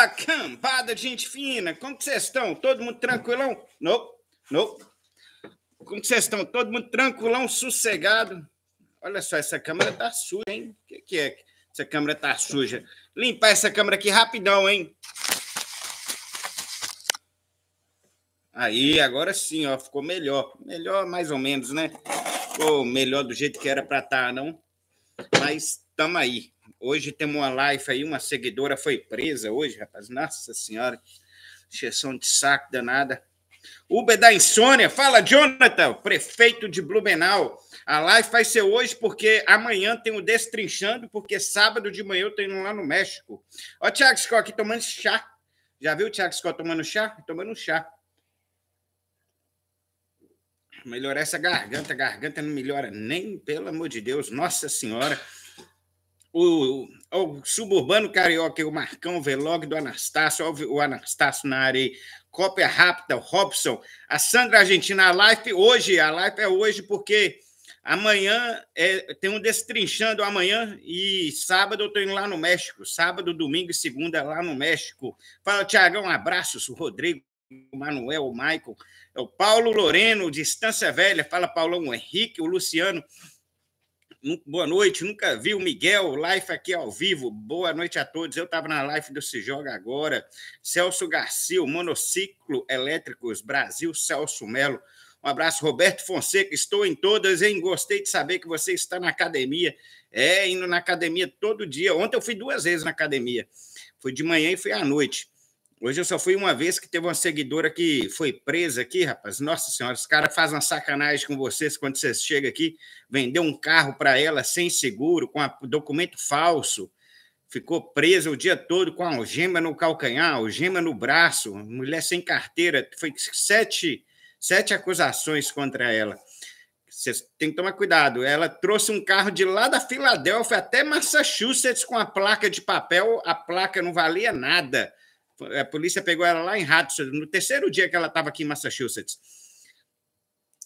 Acampada de gente fina! Como que vocês estão? Todo mundo tranquilão? Não, não. Como que vocês estão? Todo mundo tranquilão, sossegado? Olha só, essa câmera tá suja, hein? O que, que é? Essa câmera tá suja. Limpar essa câmera aqui rapidão, hein? Aí, agora sim, ó, ficou melhor. Melhor mais ou menos, né? Ficou melhor do jeito que era para estar, tá, não? Mas tamo aí. Hoje temos uma live aí, uma seguidora foi presa hoje, rapaz. Nossa Senhora, exceção de saco danada. Uber da Insônia, fala, Jonathan, prefeito de Blumenau. A live vai ser hoje, porque amanhã tem o Destrinchando, porque sábado de manhã eu tenho lá no México. Ó, Thiago Scott aqui tomando chá. Já viu o Thiago Scott tomando chá? Tomando chá. Melhorar essa garganta. A garganta não melhora nem, pelo amor de Deus. Nossa Senhora o, o, suburbano carioca, o Marcão Velog do Anastácio, o Anastácio na área aí, cópia rápida, o Robson, a Sandra Argentina, a live hoje, a live é hoje porque amanhã é, tem um destrinchando amanhã e sábado eu estou indo lá no México, sábado, domingo e segunda lá no México. Fala, Tiagão, um abraços, Rodrigo, o Manuel, o Michael, é o Paulo Loreno, Distância Velha, fala Paulão, o Henrique, o Luciano, Boa noite, nunca vi o Miguel, live aqui ao vivo. Boa noite a todos. Eu estava na live do Se Joga Agora. Celso Garcia, Monociclo Elétricos Brasil, Celso Melo. Um abraço, Roberto Fonseca. Estou em todas, hein? Gostei de saber que você está na academia. É, indo na academia todo dia. Ontem eu fui duas vezes na academia. Fui de manhã e fui à noite. Hoje eu só fui uma vez que teve uma seguidora que foi presa aqui, rapaz. Nossa senhora, os caras fazem uma sacanagem com vocês quando vocês chegam aqui, vendeu um carro para ela sem seguro, com documento falso. Ficou presa o dia todo com algema no calcanhar, algema no braço, mulher sem carteira. Foi sete, sete acusações contra ela vocês têm que tomar cuidado. Ela trouxe um carro de lá da Filadélfia até Massachusetts com a placa de papel, a placa não valia nada. É, a polícia pegou ela lá em Hartford, no terceiro dia que ela estava aqui em Massachusetts.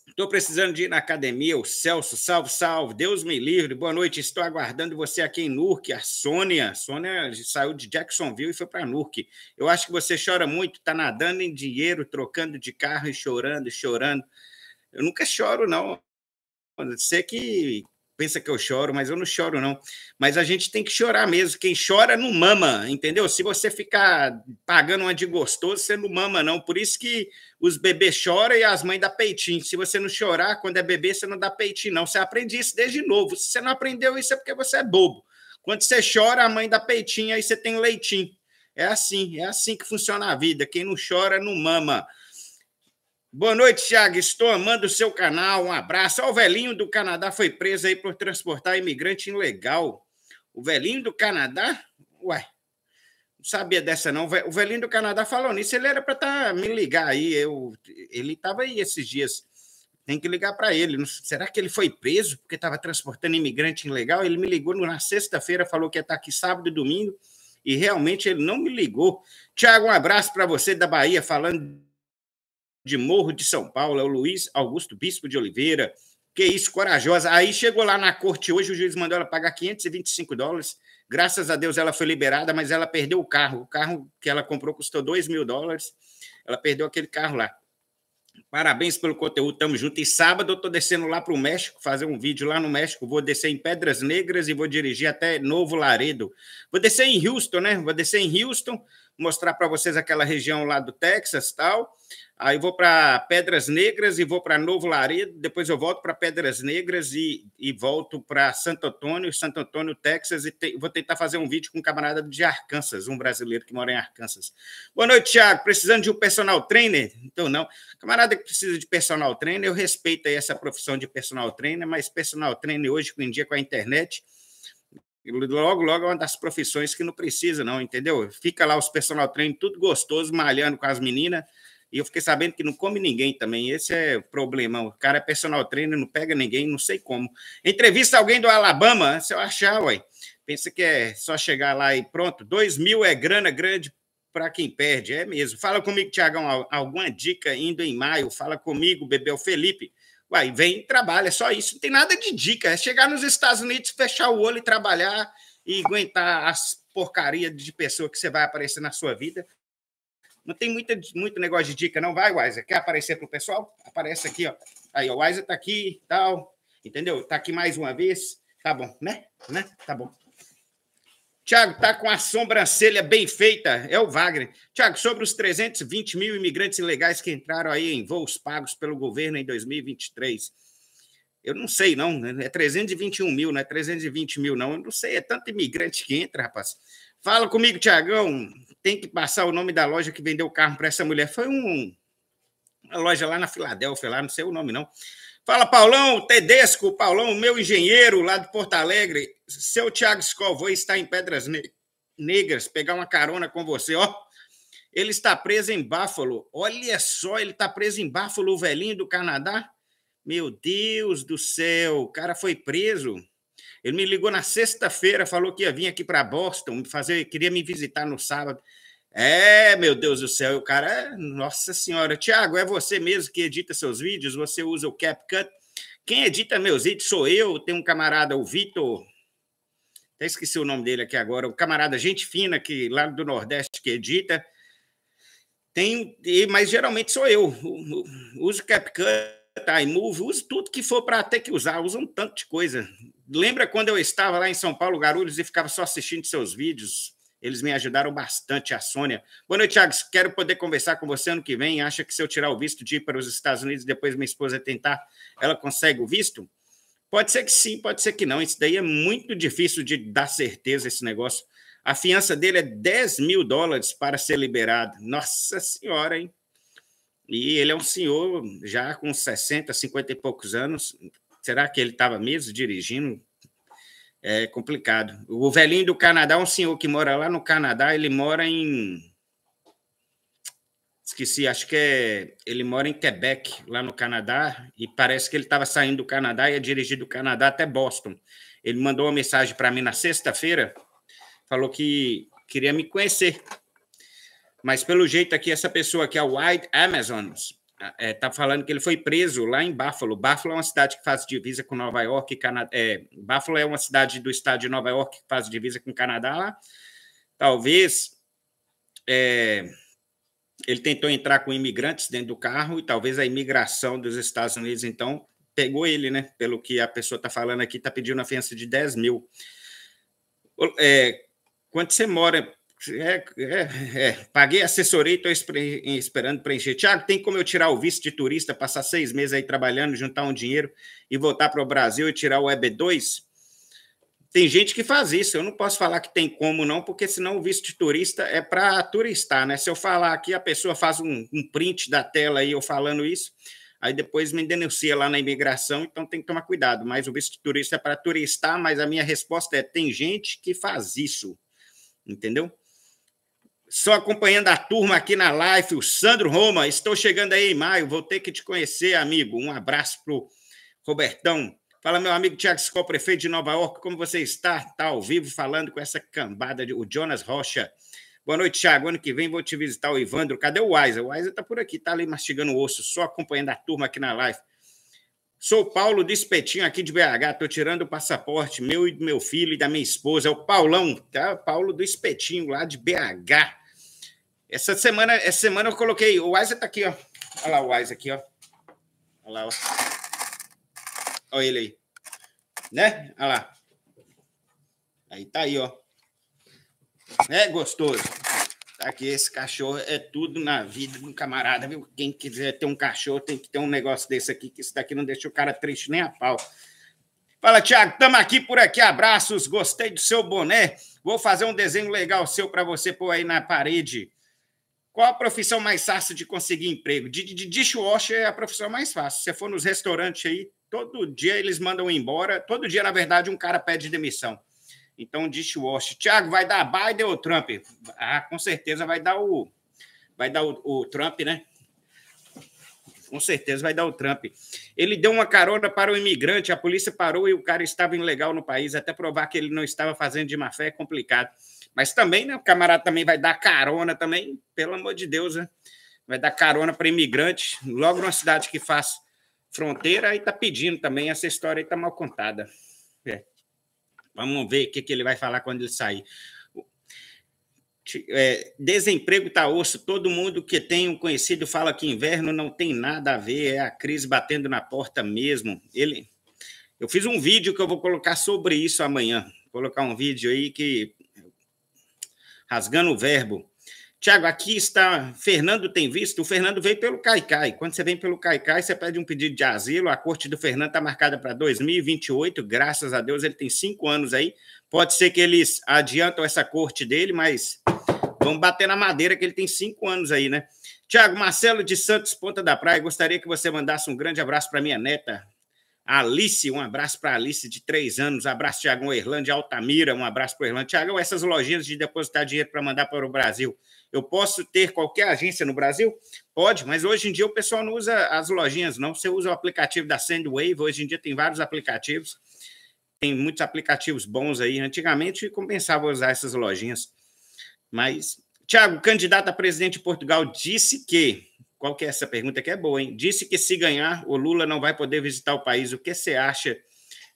Estou precisando de ir na academia, o Celso, salve, salve, Deus me livre, boa noite, estou aguardando você aqui em Newark, a Sônia, Sônia saiu de Jacksonville e foi para Newark, eu acho que você chora muito, está nadando em dinheiro, trocando de carro e chorando, chorando, eu nunca choro não, pode ser que pensa que eu choro, mas eu não choro, não. Mas a gente tem que chorar mesmo. Quem chora não mama, entendeu? Se você ficar pagando uma de gostoso, você não mama, não. Por isso que os bebês choram e as mães dão peitinho. Se você não chorar, quando é bebê, você não dá peitinho, não. Você aprende isso desde novo. Se você não aprendeu isso, é porque você é bobo. Quando você chora, a mãe dá peitinho, aí você tem leitinho. É assim, é assim que funciona a vida. Quem não chora, não mama. Boa noite, Thiago. Estou amando o seu canal. Um abraço. Ó, o velhinho do Canadá foi preso aí por transportar imigrante ilegal. O velhinho do Canadá? Uai, não sabia dessa não. O velhinho do Canadá falou nisso. Ele era para tá, me ligar aí. Eu, ele estava aí esses dias. Tem que ligar para ele. Será que ele foi preso porque estava transportando imigrante ilegal? Ele me ligou na sexta-feira, falou que ia estar tá aqui sábado e domingo. E realmente ele não me ligou. Tiago, um abraço para você da Bahia, falando de Morro de São Paulo, é o Luiz Augusto Bispo de Oliveira. Que isso, corajosa. Aí chegou lá na corte hoje, o juiz mandou ela pagar 525 dólares. Graças a Deus ela foi liberada, mas ela perdeu o carro. O carro que ela comprou custou 2 mil dólares. Ela perdeu aquele carro lá. Parabéns pelo conteúdo, tamo junto. E sábado eu tô descendo lá pro México, fazer um vídeo lá no México. Vou descer em Pedras Negras e vou dirigir até Novo Laredo. Vou descer em Houston, né? Vou descer em Houston, mostrar para vocês aquela região lá do Texas tal aí vou para Pedras Negras e vou para Novo Laredo, depois eu volto para Pedras Negras e, e volto para Santo Antônio, Santo Antônio, Texas, e te, vou tentar fazer um vídeo com um camarada de Arkansas, um brasileiro que mora em Arkansas. Boa noite, Thiago. Precisando de um personal trainer? Então, não. Camarada que precisa de personal trainer, eu respeito aí essa profissão de personal trainer, mas personal trainer hoje, em dia, com a internet, Logo, logo é uma das profissões que não precisa, não, entendeu? Fica lá os personal trainer, tudo gostoso, malhando com as meninas. E eu fiquei sabendo que não come ninguém também. Esse é o problemão. O cara é personal trainer, não pega ninguém, não sei como. Entrevista alguém do Alabama, se eu achar, ué. Pensa que é só chegar lá e pronto. Dois mil é grana grande para quem perde, é mesmo. Fala comigo, Tiagão, alguma dica indo em maio? Fala comigo, Bebel Felipe. Uai, vem, trabalha, é só isso. Não tem nada de dica. É chegar nos Estados Unidos, fechar o olho e trabalhar e aguentar as porcarias de pessoa que você vai aparecer na sua vida. Não tem muita, muito negócio de dica, não. Vai, Wiser Quer aparecer para o pessoal? Aparece aqui, ó. Aí, ó, o Wiser tá aqui tal. Entendeu? Tá aqui mais uma vez. Tá bom, né? Né? Tá bom. Tiago, tá com a sobrancelha bem feita. É o Wagner. Tiago, sobre os 320 mil imigrantes ilegais que entraram aí em voos pagos pelo governo em 2023. Eu não sei, não. É 321 mil, não é 320 mil, não. Eu não sei. É tanto imigrante que entra, rapaz. Fala comigo, Tiagão tem que passar o nome da loja que vendeu o carro para essa mulher. Foi um, uma loja lá na Filadélfia, lá, não sei o nome, não. Fala, Paulão, Tedesco, Paulão, meu engenheiro lá de Porto Alegre. Seu Thiago vou está em Pedras Negras, pegar uma carona com você, ó. Ele está preso em Buffalo. Olha só, ele está preso em Buffalo, o velhinho do Canadá. Meu Deus do céu, o cara foi preso. Ele me ligou na sexta-feira, falou que ia vir aqui para Boston, fazer, queria me visitar no sábado. É, meu Deus do céu, o cara, nossa senhora. Tiago, é você mesmo que edita seus vídeos? Você usa o CapCut? Quem edita meus vídeos sou eu. Tem um camarada, o Vitor, até esqueci o nome dele aqui agora, o camarada Gente Fina, que lá do Nordeste que edita. Tem, mas geralmente sou eu. Uso CapCut, iMovie, uso tudo que for para ter que usar, uso um tanto de coisa. Lembra quando eu estava lá em São Paulo, Garulhos, e ficava só assistindo seus vídeos? Eles me ajudaram bastante, a Sônia. Boa noite, Thiago. Quero poder conversar com você ano que vem. Acha que se eu tirar o visto de ir para os Estados Unidos depois minha esposa tentar, ela consegue o visto? Pode ser que sim, pode ser que não. Isso daí é muito difícil de dar certeza, esse negócio. A fiança dele é 10 mil dólares para ser liberado. Nossa Senhora, hein? E ele é um senhor já com 60, 50 e poucos anos. Será que ele estava mesmo dirigindo? É complicado. O velhinho do Canadá, um senhor que mora lá no Canadá, ele mora em. Esqueci, acho que é. Ele mora em Quebec, lá no Canadá, e parece que ele estava saindo do Canadá e ia é dirigir do Canadá até Boston. Ele mandou uma mensagem para mim na sexta-feira, falou que queria me conhecer. Mas pelo jeito aqui, essa pessoa aqui, a é White Amazons, está é, falando que ele foi preso lá em Buffalo. Buffalo é uma cidade que faz divisa com Nova York. Cana é, Buffalo é uma cidade do estado de Nova York que faz divisa com o Canadá. Lá. Talvez é, ele tentou entrar com imigrantes dentro do carro e talvez a imigração dos Estados Unidos, então, pegou ele, né? Pelo que a pessoa está falando aqui, está pedindo a fiança de 10 mil. É, quando você mora é, é, é. Paguei assessoria e estou esperando preencher. Tiago, tem como eu tirar o visto de turista, passar seis meses aí trabalhando, juntar um dinheiro e voltar para o Brasil e tirar o EB2? Tem gente que faz isso. Eu não posso falar que tem como, não, porque senão o visto de turista é para turistar, né? Se eu falar aqui, a pessoa faz um, um print da tela aí eu falando isso, aí depois me denuncia lá na imigração, então tem que tomar cuidado. Mas o visto de turista é para turistar, mas a minha resposta é: tem gente que faz isso. Entendeu? Só acompanhando a turma aqui na live, o Sandro Roma, estou chegando aí em maio, vou ter que te conhecer, amigo. Um abraço pro Robertão. Fala, meu amigo Tiago Scott, prefeito de Nova York, como você está? Está ao vivo falando com essa cambada de o Jonas Rocha. Boa noite, Tiago. Ano que vem vou te visitar o Ivandro. Cadê o Wiser? O Wiser está por aqui, está ali mastigando o osso, só acompanhando a turma aqui na live. Sou Paulo do Espetinho, aqui de BH. Estou tirando o passaporte meu e do meu filho e da minha esposa. É o Paulão, tá? Paulo do Espetinho, lá de BH. Essa semana, essa semana eu coloquei. O wise tá aqui, ó. Olha lá o wise aqui, ó. Olha lá, ó. Olha ele aí. Né? Olha lá. Aí tá aí, ó. É gostoso. Tá aqui, esse cachorro é tudo na vida do camarada, viu? Quem quiser ter um cachorro tem que ter um negócio desse aqui, que isso daqui não deixa o cara triste nem a pau. Fala, Thiago, tamo aqui por aqui, abraços, gostei do seu boné. Vou fazer um desenho legal seu para você pôr aí na parede. Qual a profissão mais fácil de conseguir emprego? De, de, de dishwasher é a profissão mais fácil. Você for nos restaurantes aí, todo dia eles mandam embora. Todo dia, na verdade, um cara pede demissão. Então, dishwasher. Tiago, vai dar Biden ou Trump? Ah, com certeza vai dar o, vai dar o, o Trump, né? com certeza vai dar o Trump. Ele deu uma carona para o imigrante, a polícia parou e o cara estava ilegal no país, até provar que ele não estava fazendo de má fé é complicado. Mas também, né? O camarada também vai dar carona também, pelo amor de Deus, né? Vai dar carona para imigrante, logo numa cidade que faz fronteira, aí tá pedindo também. Essa história aí tá mal contada. É. Vamos ver o que, que ele vai falar quando ele sair. É, desemprego está osso, todo mundo que tem um conhecido fala que inverno não tem nada a ver, é a crise batendo na porta mesmo. Ele, eu fiz um vídeo que eu vou colocar sobre isso amanhã, vou colocar um vídeo aí que rasgando o verbo. Tiago, aqui está. Fernando tem visto. O Fernando veio pelo Caicai. Quando você vem pelo Caicai, você pede um pedido de asilo. A corte do Fernando está marcada para 2028. Graças a Deus, ele tem cinco anos aí. Pode ser que eles adiantam essa corte dele, mas vamos bater na madeira que ele tem cinco anos aí, né? Tiago, Marcelo de Santos, Ponta da Praia, gostaria que você mandasse um grande abraço para minha neta, Alice, um abraço para Alice de três anos, abraço Tiagão Irlande Altamira, um abraço para Irlande Tiagão, essas lojinhas de depositar dinheiro para mandar para o Brasil, eu posso ter qualquer agência no Brasil? Pode, mas hoje em dia o pessoal não usa as lojinhas, não. Você usa o aplicativo da Sandwave, hoje em dia tem vários aplicativos, tem muitos aplicativos bons aí. Antigamente compensava usar essas lojinhas, mas Tiago, candidato a presidente de Portugal, disse que qual que é essa pergunta que é boa, hein? Disse que se ganhar, o Lula não vai poder visitar o país. O que você acha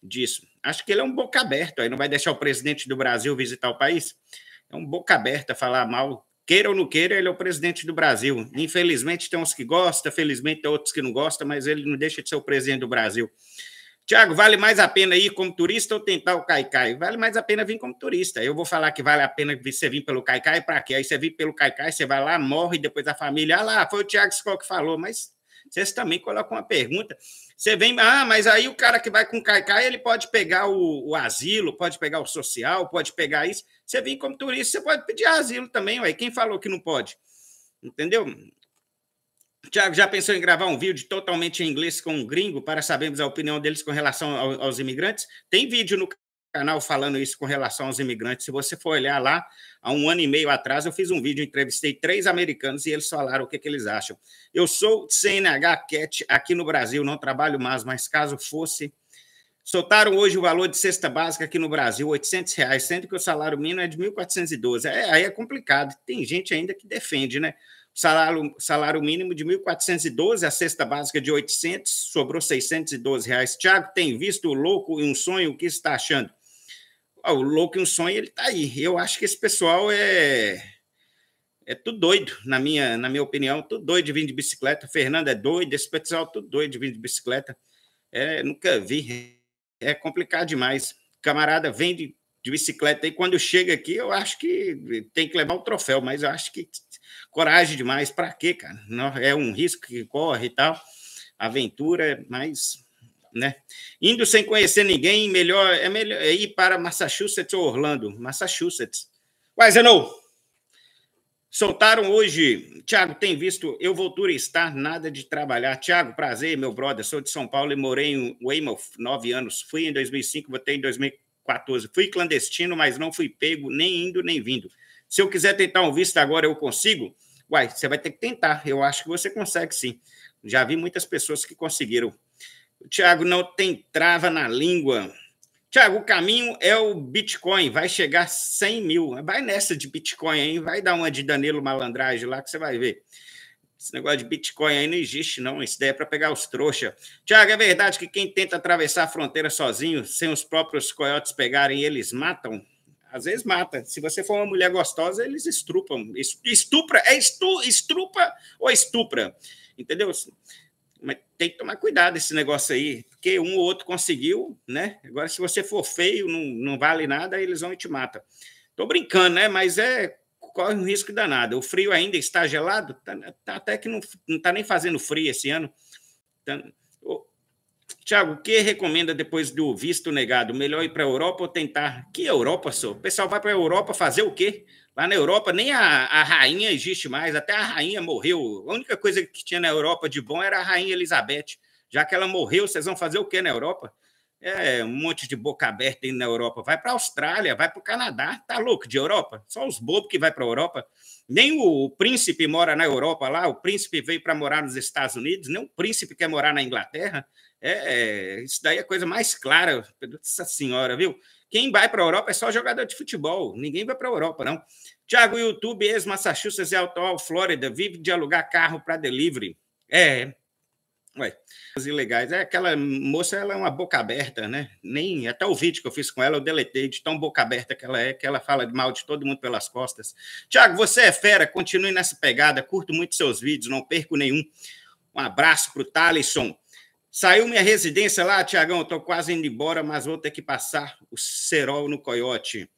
disso? Acho que ele é um boca aberta, aí não vai deixar o presidente do Brasil visitar o país. É um boca aberta falar mal. Queira ou não queira, ele é o presidente do Brasil. Infelizmente tem uns que gostam, felizmente tem outros que não gostam, mas ele não deixa de ser o presidente do Brasil. Tiago, vale mais a pena ir como turista ou tentar o Caicai? Vale mais a pena vir como turista. Eu vou falar que vale a pena você vir pelo Caicai para quê? Aí você vir pelo Caicai, você vai lá, morre, depois a família, ah lá, foi o Tiago Scott que falou, mas vocês também colocam uma pergunta. Você vem, ah, mas aí o cara que vai com o Caicai, ele pode pegar o, o asilo, pode pegar o social, pode pegar isso. Você vem como turista, você pode pedir asilo também, ué. Quem falou que não pode? Entendeu? Tiago, já pensou em gravar um vídeo totalmente em inglês com um gringo para sabermos a opinião deles com relação ao, aos imigrantes? Tem vídeo no canal falando isso com relação aos imigrantes. Se você for olhar lá, há um ano e meio atrás, eu fiz um vídeo, entrevistei três americanos e eles falaram o que, que eles acham. Eu sou CNH Cat aqui no Brasil, não trabalho mais, mas caso fosse. Soltaram hoje o valor de cesta básica aqui no Brasil, 800 reais, sendo que o salário mínimo é de 1.412. É, aí é complicado. Tem gente ainda que defende, né? salário, salário mínimo de 1.412, a cesta básica de 800, sobrou 612 reais. Tiago, tem visto o louco e um sonho, o que está achando? Ah, o louco e um sonho, ele está aí. Eu acho que esse pessoal é é tudo doido, na minha, na minha opinião, tudo doido de vir de bicicleta. Fernando é doido, esse pessoal é tudo doido de vir de bicicleta. É, nunca vi, é complicado demais. Camarada vem de, de bicicleta e quando chega aqui, eu acho que tem que levar o troféu, mas eu acho que coragem demais, para quê, cara? Não, é um risco que corre e tal, aventura, é mas, né? Indo sem conhecer ninguém, melhor é melhor é ir para Massachusetts ou Orlando, Massachusetts. Uai, Zenon, soltaram hoje, Tiago, tem visto, eu vou turistar, nada de trabalhar. Tiago, prazer, meu brother, sou de São Paulo e morei em Weymouth, nove anos, fui em 2005, votei em 2014, fui clandestino, mas não fui pego, nem indo, nem vindo. Se eu quiser tentar um visto agora, eu consigo? Uai, você vai ter que tentar. Eu acho que você consegue sim. Já vi muitas pessoas que conseguiram. O Thiago não tem trava na língua. Tiago, o caminho é o Bitcoin, vai chegar 100 mil. Vai nessa de Bitcoin aí, vai dar uma de Danilo Malandragem lá que você vai ver. Esse negócio de Bitcoin aí não existe, não. Isso daí é para pegar os trouxa. Tiago, é verdade que quem tenta atravessar a fronteira sozinho, sem os próprios coiotes pegarem, eles matam? Às vezes mata. Se você for uma mulher gostosa, eles estrupam. Estupra, é estu, estrupa ou estupra. Entendeu? Mas tem que tomar cuidado esse negócio aí, porque um ou outro conseguiu, né? Agora, se você for feio, não, não vale nada, eles vão e te matam. Tô brincando, né? Mas é corre um risco danado. O frio ainda está gelado, tá, tá até que não, não tá nem fazendo frio esse ano. Tá, Tiago, o que recomenda depois do visto negado? Melhor ir para a Europa ou tentar? Que Europa, sou? O pessoal vai para a Europa fazer o quê? Lá na Europa nem a, a, rainha existe mais, até a rainha morreu. A única coisa que tinha na Europa de bom era a rainha Elizabeth. Já que ela morreu, vocês vão fazer o quê na Europa? É, um monte de boca aberta aí na Europa. Vai para a Austrália, vai para o Canadá. Tá louco de Europa? Só os bobos que vai para a Europa. Nem o príncipe mora na Europa lá, o príncipe veio para morar nos Estados Unidos, nem o príncipe quer morar na Inglaterra. É, é, isso daí é a coisa mais clara, essa senhora, viu? Quem vai para a Europa é só jogador de futebol, ninguém vai para a Europa, não. Tiago, YouTube, ex-Massachusetts e é atual Flórida, vive de alugar carro para delivery. É, ué, ilegais. É, aquela moça, ela é uma boca aberta, né? Nem até o vídeo que eu fiz com ela eu deletei de tão boca aberta que ela é, que ela fala mal de todo mundo pelas costas. Tiago, você é fera, continue nessa pegada, curto muito seus vídeos, não perco nenhum. Um abraço para o Talisson. Saiu minha residência lá, Tiagão. Estou quase indo embora, mas vou ter que passar o cerol no coiote.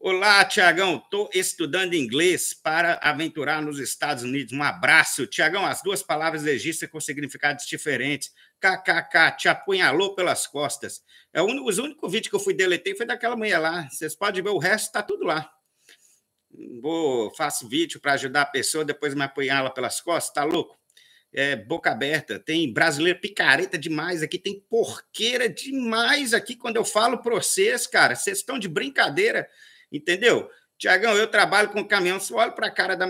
Olá, Tiagão. Estou estudando inglês para aventurar nos Estados Unidos. Um abraço. Tiagão, as duas palavras registram com significados diferentes. KKK, te apunhalou pelas costas. É o único, os únicos vídeos que eu fui deletei foi daquela mulher lá. Vocês podem ver o resto, está tudo lá. Vou, faço vídeo para ajudar a pessoa, depois me apunhala pelas costas, tá louco? é, boca aberta, tem brasileiro picareta demais aqui, tem porqueira demais aqui. Quando eu falo para vocês, cara, vocês estão de brincadeira, entendeu? Tiagão, eu trabalho com caminhão, você olha para a cara da.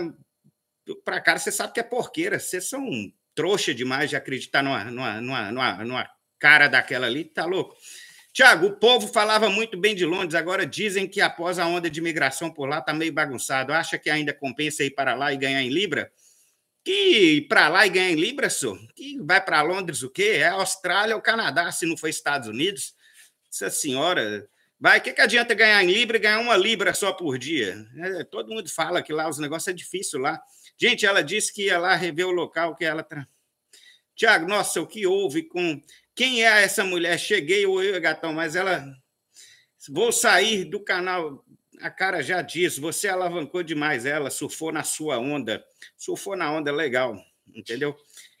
Para cara, você sabe que é porqueira. Vocês são trouxa demais de acreditar numa, numa, numa, numa, numa cara daquela ali, tá louco? Tiago, o povo falava muito bem de Londres, agora dizem que após a onda de imigração por lá tá meio bagunçado. Acha que ainda compensa ir para lá e ganhar em Libra? que ir para lá e ganhar em Libra, senhor, que vai para Londres o quê? É Austrália ou Canadá, se não for Estados Unidos. Essa senhora, vai, o que, que adianta ganhar em Libra e ganhar uma Libra só por dia? É, todo mundo fala que lá os negócios é difícil lá. Gente, ela disse que ia lá rever o local que ela... Tra... Tiago, nossa, o que houve com... Quem é essa mulher? Cheguei, ou eu, gatão, mas ela... Vou sair do canal a cara já diz, você alavancou demais ela, surfou na sua onda, surfou na onda legal, entendeu?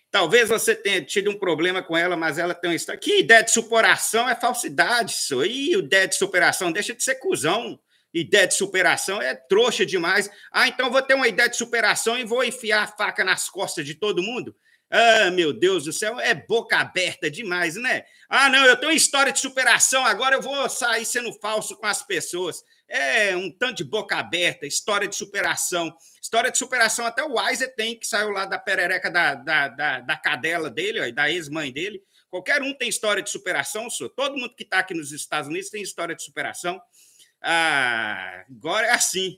Talvez você tenha tido um problema com ela, mas ela tem um história. Que ideia de superação é falsidade, isso. Ih, ideia de superação, deixa de ser cuzão. Ideia de superação é trouxa demais. Ah, então vou ter uma ideia de superação e vou enfiar a faca nas costas de todo mundo. Ah, meu Deus do céu, é boca aberta demais, né? Ah, não, eu tenho uma história de superação, agora eu vou sair sendo falso com as pessoas é um tanto de boca aberta, história de superação. História de superação até o Weiser tem, que saiu lá da perereca da, da, da, da cadela dele, ó, da ex-mãe dele. Qualquer um tem história de superação, Todo mundo que está aqui nos Estados Unidos tem história de superação. Ah, agora é assim.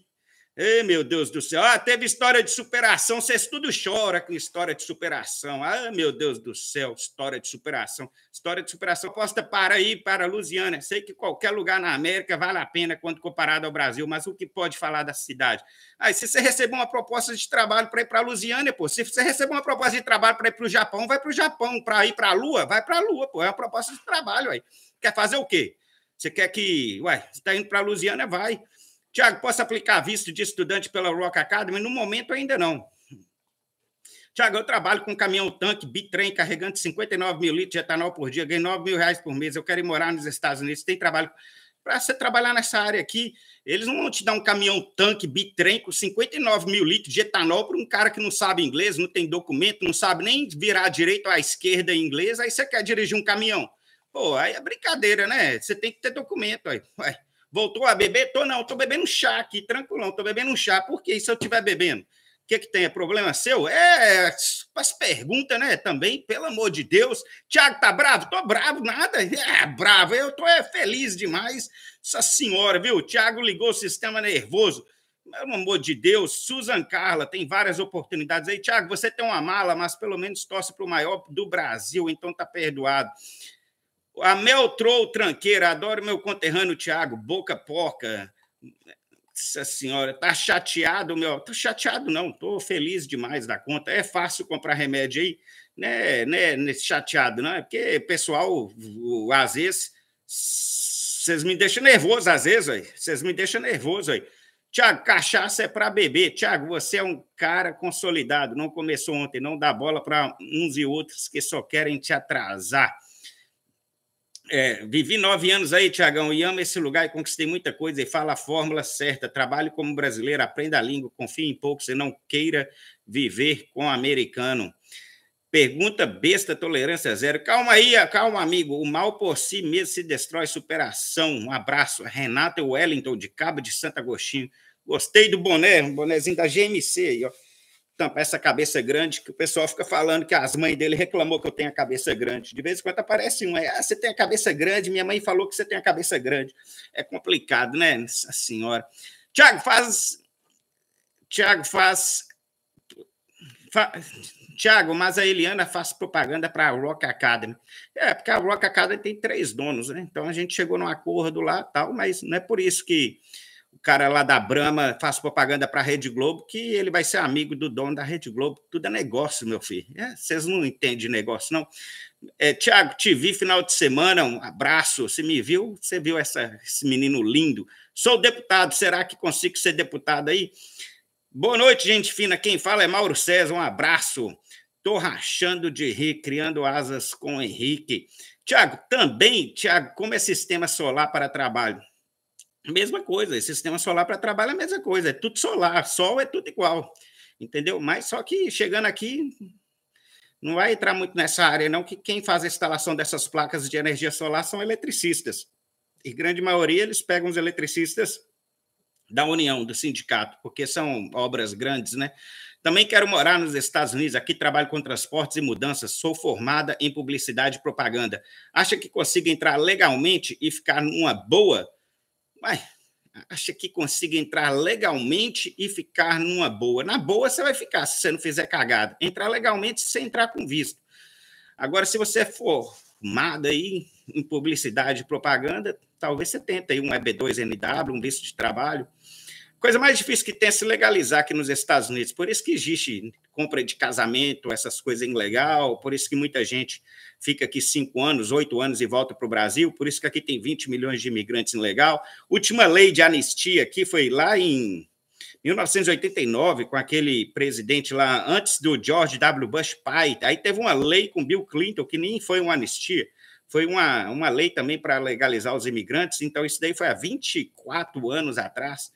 Ei, meu Deus do céu. Ah, teve história de superação. Vocês tudo chora com história de superação. Ah, meu Deus do céu, história de superação. História de superação. Posta para aí, para Lusiana. Sei que qualquer lugar na América vale a pena quando comparado ao Brasil, mas o que pode falar da cidade? Aí, ah, se você receber uma proposta de trabalho para ir para Lusiana, pô, se você receber uma proposta de trabalho para ir para o Japão, vai para o Japão. Para ir para a Lua, vai para a Lua, pô. É uma proposta de trabalho aí. Quer fazer o quê? Você quer que. Ué, você está indo para a Lusiana, vai. Tiago, posso aplicar visto de estudante pela Rock Academy? No momento, ainda não. Tiago, eu trabalho com um caminhão-tanque, bitrem, carregando 59 mil litros de etanol por dia, ganho 9 mil reais por mês, eu quero ir morar nos Estados Unidos, tem trabalho... Para você trabalhar nessa área aqui, eles não vão te dar um caminhão-tanque, bitrem, com 59 mil litros de etanol para um cara que não sabe inglês, não tem documento, não sabe nem virar direito à esquerda em inglês, aí você quer dirigir um caminhão. Pô, aí é brincadeira, né? Você tem que ter documento aí. Ué. Voltou a beber? Tô não, tô bebendo um chá aqui, tranquilão, tô bebendo um chá. Por que se eu estiver bebendo? O que, que tem? É problema seu? É, faz pergunta, né? Também, pelo amor de Deus. Tiago, tá bravo? Tô bravo, nada. É, bravo, eu tô é, feliz demais. Essa senhora, viu? Tiago ligou o sistema nervoso. Pelo amor de Deus, Susan Carla, tem várias oportunidades aí. Tiago, você tem uma mala, mas pelo menos torce para o maior do Brasil, então tá perdoado. A Mel Troll Tranqueira, adoro meu conterrâneo Tiago, boca porca. Nossa senhora, tá chateado, meu. Tô tá chateado, não, tô feliz demais da conta. É fácil comprar remédio aí, né? né nesse chateado, não é? Porque, pessoal, às vezes, vocês me deixam nervoso, às vezes, vocês me deixam nervoso aí. Tiago, cachaça é para beber. Tiago, você é um cara consolidado, não começou ontem, não dá bola para uns e outros que só querem te atrasar. É, vivi nove anos aí, Tiagão, e amo esse lugar e conquistei muita coisa. E fala a fórmula certa. Trabalhe como brasileiro, aprenda a língua, confie em pouco você não queira viver com americano. Pergunta besta, tolerância zero. Calma aí, calma, amigo. O mal por si mesmo se destrói, superação. Um abraço. Renata Wellington, de Cabo de Santo Agostinho. Gostei do boné, um bonézinho da GMC aí, ó tampar essa cabeça grande, que o pessoal fica falando que as mães dele reclamou que eu tenho a cabeça grande. De vez em quando aparece um, ah, você tem a cabeça grande, minha mãe falou que você tem a cabeça grande. É complicado, né, Nossa senhora? Tiago, faz... Tiago, faz... Fa... Tiago, mas a Eliana faz propaganda para a Rock Academy. É, porque a Rock Academy tem três donos, né? Então a gente chegou num acordo lá tal, mas não é por isso que o cara lá da Brama faz propaganda para a Rede Globo, que ele vai ser amigo do dono da Rede Globo. Tudo é negócio, meu filho. É, vocês não entendem negócio, não. É, Tiago, te vi final de semana, um abraço. Você me viu? Você viu essa, esse menino lindo? Sou deputado, será que consigo ser deputado aí? Boa noite, gente fina. Quem fala é Mauro César, um abraço. Tô rachando de rir, criando asas com o Henrique. Tiago, também, Tiago, como é sistema solar para trabalho? Mesma coisa, esse sistema solar para trabalho é a mesma coisa, é tudo solar, sol é tudo igual, entendeu? Mas só que chegando aqui, não vai entrar muito nessa área, não, que quem faz a instalação dessas placas de energia solar são eletricistas. E grande maioria eles pegam os eletricistas da União, do sindicato, porque são obras grandes, né? Também quero morar nos Estados Unidos, aqui trabalho com transportes e mudanças, sou formada em publicidade e propaganda. Acha que consigo entrar legalmente e ficar numa boa? Mas acha que consiga entrar legalmente e ficar numa boa. Na boa você vai ficar, se você não fizer cagada. Entrar legalmente sem entrar com visto. Agora, se você for formado aí em publicidade e propaganda, talvez você tente aí um EB2NW, um visto de trabalho. Coisa mais difícil que tem é se legalizar aqui nos Estados Unidos. Por isso que existe compra de casamento, essas coisas ilegal, por isso que muita gente fica aqui cinco anos, oito anos e volta para o Brasil, por isso que aqui tem 20 milhões de imigrantes ilegal. Última lei de anistia aqui foi lá em 1989, com aquele presidente lá, antes do George W. Bush pai, aí teve uma lei com Bill Clinton, que nem foi uma anistia, foi uma, uma lei também para legalizar os imigrantes, então isso daí foi há 24 anos atrás,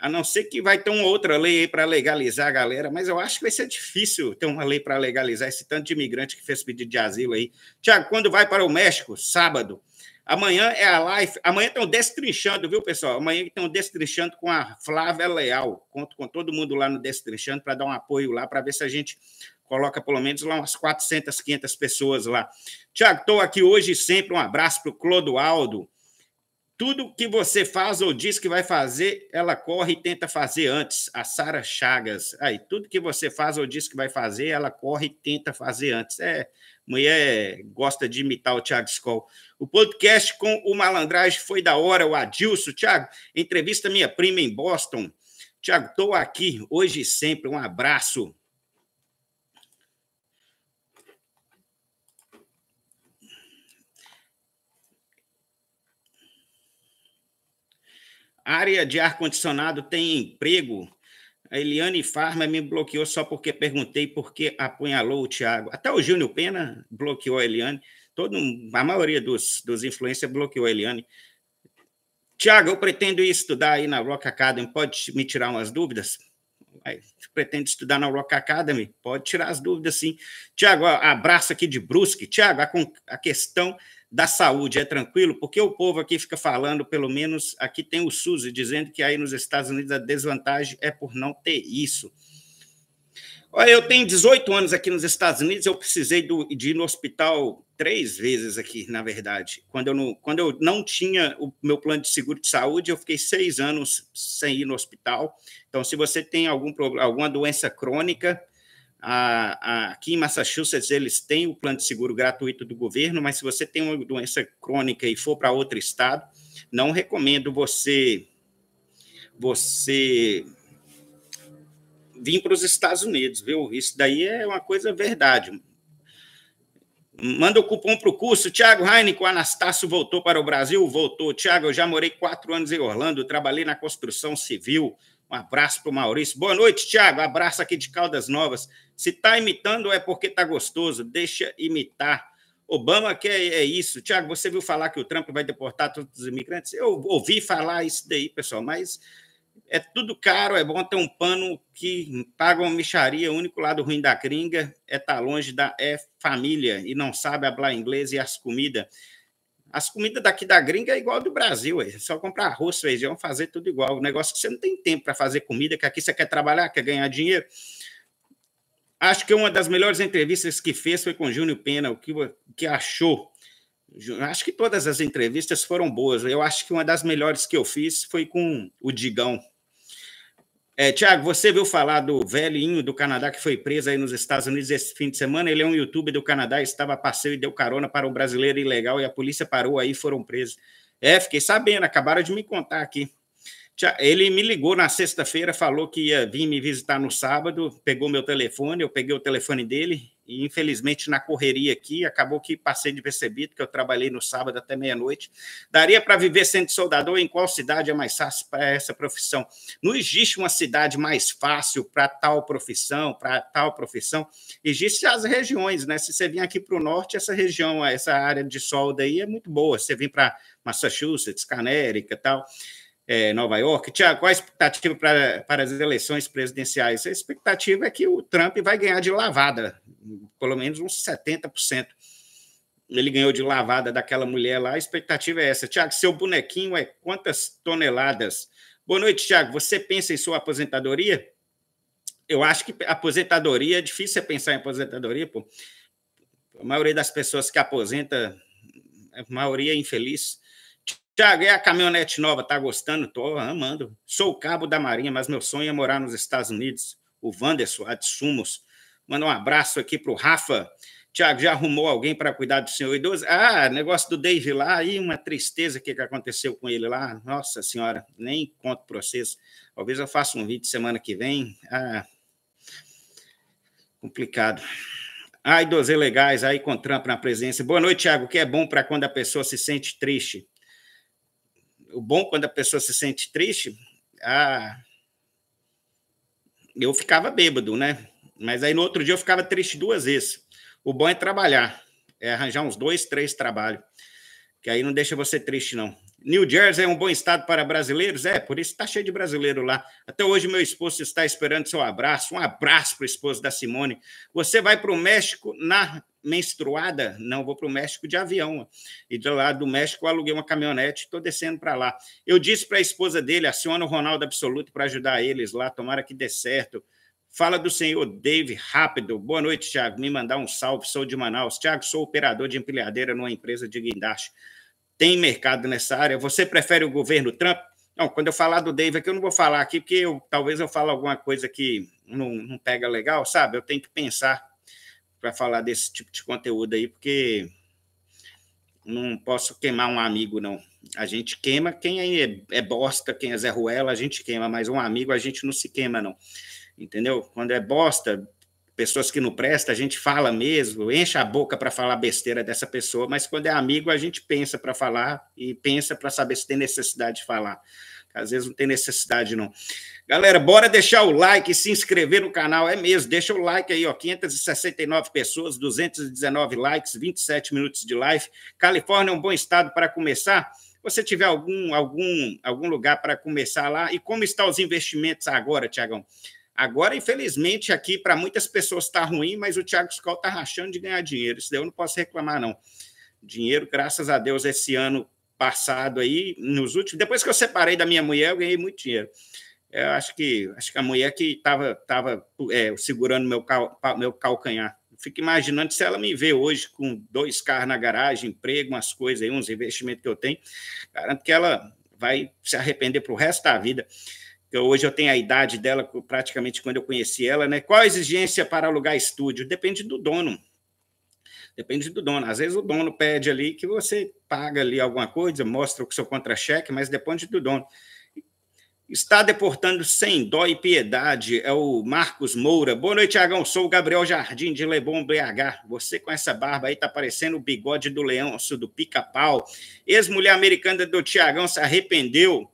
a não ser que vai ter uma outra lei para legalizar a galera, mas eu acho que vai ser difícil ter uma lei para legalizar esse tanto de imigrante que fez pedido de asilo aí. Tiago, quando vai para o México? Sábado. Amanhã é a live. Amanhã estão destrinchando, viu, pessoal? Amanhã estão destrinchando com a Flávia Leal. Conto com todo mundo lá no Destrinchando para dar um apoio lá, para ver se a gente coloca pelo menos lá umas 400, 500 pessoas lá. Tiago, estou aqui hoje sempre. Um abraço para o Clodoaldo. Tudo que você faz ou diz que vai fazer, ela corre e tenta fazer antes. A Sara Chagas. Aí, tudo que você faz ou diz que vai fazer, ela corre e tenta fazer antes. É, mulher gosta de imitar o Thiago Scholl. O podcast com o Malandragem foi da hora, o Adilson. Thiago, entrevista minha prima em Boston. Thiago, estou aqui hoje e sempre. Um abraço. Área de ar-condicionado tem emprego. A Eliane Farma me bloqueou só porque perguntei por que apunhalou o Tiago. Até o Júnior Pena bloqueou a Eliane. Todo, a maioria dos, dos influencers bloqueou a Eliane. Tiago, eu pretendo estudar aí na Rock Academy. Pode me tirar umas dúvidas? Pretendo Pretende estudar na Rock Academy? Pode tirar as dúvidas, sim. Tiago, abraço aqui de Brusque. Tiago, a, a questão da saúde é tranquilo? Porque o povo aqui fica falando, pelo menos aqui tem o SUS, dizendo que aí nos Estados Unidos a desvantagem é por não ter isso. Olha, eu tenho 18 anos aqui nos Estados Unidos, eu precisei do, de ir no hospital três vezes aqui, na verdade. Quando eu, não, quando eu não tinha o meu plano de seguro de saúde, eu fiquei seis anos sem ir no hospital. Então, se você tem algum, alguma doença crônica, a, a, aqui em Massachusetts eles têm o plano de seguro gratuito do governo, mas se você tem uma doença crônica e for para outro estado, não recomendo você você vir para os Estados Unidos, viu? Isso daí é uma coisa verdade. Manda o cupom para o curso. Tiago Heineken, o Anastácio voltou para o Brasil? Voltou. Tiago, eu já morei quatro anos em Orlando, trabalhei na construção civil, um abraço para o Maurício. Boa noite, Tiago. Abraço aqui de Caldas Novas. Se está imitando é porque está gostoso. Deixa imitar. Obama quer é, é isso. Tiago, você viu falar que o Trump vai deportar todos os imigrantes? Eu ouvi falar isso daí, pessoal, mas é tudo caro, é bom ter um pano que paga uma micharia. O único lado ruim da gringa é estar tá longe da é família e não sabe falar inglês e as comidas. As comidas daqui da gringa é igual do Brasil, é só comprar arroz, feijão, fazer tudo igual. O negócio é que você não tem tempo para fazer comida, que aqui você quer trabalhar, quer ganhar dinheiro. Acho que uma das melhores entrevistas que fez foi com Júnior Pena, o que, que achou. Acho que todas as entrevistas foram boas. Eu acho que uma das melhores que eu fiz foi com o Digão, é, Tiago, você viu falar do velhinho do Canadá que foi preso aí nos Estados Unidos esse fim de semana? Ele é um youtuber do Canadá, estava a passeio e deu carona para um brasileiro ilegal e a polícia parou aí foram presos. É, fiquei sabendo, acabaram de me contar aqui. Ele me ligou na sexta-feira, falou que ia vir me visitar no sábado, pegou meu telefone, eu peguei o telefone dele e, infelizmente, na correria aqui, acabou que passei de percebido, que eu trabalhei no sábado até meia-noite. Daria para viver sendo soldador? Em qual cidade é mais fácil para essa profissão? Não existe uma cidade mais fácil para tal profissão, para tal profissão. Existem as regiões, né? Se você vir aqui para o norte, essa região, essa área de solda aí é muito boa. Você vem para Massachusetts, Canérica e tal é, Nova York. Tiago, qual a expectativa para, para as eleições presidenciais? A expectativa é que o Trump vai ganhar de lavada, pelo menos uns 70%. Ele ganhou de lavada daquela mulher lá, a expectativa é essa. Tiago, seu bonequinho é quantas toneladas? Boa noite, Tiago. Você pensa em sua aposentadoria? Eu acho que aposentadoria, é difícil é pensar em aposentadoria, pô. A maioria das pessoas que aposenta, a maioria é infeliz Tiago, é a caminhonete nova? Tá gostando? Tô amando. Sou cabo da Marinha, mas meu sonho é morar nos Estados Unidos. O Wanderson, a de Sumos. Manda um abraço aqui pro Rafa. Tiago, já arrumou alguém para cuidar do senhor idoso? Ah, negócio do Dave lá, aí uma tristeza que, que aconteceu com ele lá. Nossa senhora, nem conto para vocês. Talvez eu faça um vídeo semana que vem. Ah, complicado. Ai, ah, idosos legais aí com Trump na presença. Boa noite, Tiago. O que é bom para quando a pessoa se sente triste? o bom quando a pessoa se sente triste, ah, eu ficava bêbado, né? Mas aí no outro dia eu ficava triste duas vezes. O bom é trabalhar, é arranjar uns dois, três trabalhos, que aí não deixa você triste, não. New Jersey é um bom estado para brasileiros? É, por isso está cheio de brasileiro lá. Até hoje, meu esposo está esperando seu abraço. Um abraço para o esposo da Simone. Você vai para o México na menstruada, não, vou para o México de avião. E do lado do México eu aluguei uma caminhonete, e estou descendo para lá. Eu disse para a esposa dele, aciona o Ronaldo Absoluto para ajudar eles lá, tomara que dê certo. Fala do senhor Dave rápido. Boa noite, Tiago. Me mandar um salve, sou de Manaus. Tiago, sou operador de empilhadeira numa empresa de guindaste. Tem mercado nessa área? Você prefere o governo Trump? Não, quando eu falar do Dave aqui, eu não vou falar aqui, porque eu, talvez eu fale alguma coisa que não, não pega legal, sabe? Eu tenho que pensar para falar desse tipo de conteúdo aí, porque não posso queimar um amigo, não. A gente queima quem é, é bosta, quem é Zé Ruela, a gente queima, mas um amigo a gente não se queima, não. Entendeu? Quando é bosta, pessoas que não prestam a gente fala mesmo, enche a boca para falar besteira dessa pessoa, mas quando é amigo, a gente pensa para falar e pensa para saber se tem necessidade de falar. Às vezes não tem necessidade, não. Galera, bora deixar o like, se inscrever no canal, é mesmo, deixa o like aí, ó, 569 pessoas, 219 likes, 27 minutos de live. Califórnia é um bom estado para começar. Você tiver algum algum algum lugar para começar lá e como estão os investimentos agora, Tiagão? Agora, infelizmente, aqui para muitas pessoas está ruim, mas o Thiago Scott está rachando de ganhar dinheiro. Isso daí eu não posso reclamar, não. Dinheiro, graças a Deus, esse ano passado aí, nos últimos. Depois que eu separei da minha mulher, eu ganhei muito dinheiro. Eu acho que acho que a mulher que estava tava, é, segurando meu, cal, meu calcanhar. Fico imaginando se ela me vê hoje com dois carros na garagem, emprego, umas coisas aí, uns investimentos que eu tenho. Garanto que ela vai se arrepender para o resto da vida. Eu, hoje eu tenho a idade dela, praticamente quando eu conheci ela, né? Qual a exigência para alugar estúdio? Depende do dono. Depende do dono. Às vezes o dono pede ali que você paga ali alguma coisa, mostra o seu contra-cheque, mas depende do dono. Está deportando sem dó e piedade. É o Marcos Moura. Boa noite, Tiagão. Sou o Gabriel Jardim, de Lebon BH. Você com essa barba aí tá parecendo o bigode do Leôncio, do pica-pau. Ex-mulher americana do Tiagão se arrependeu.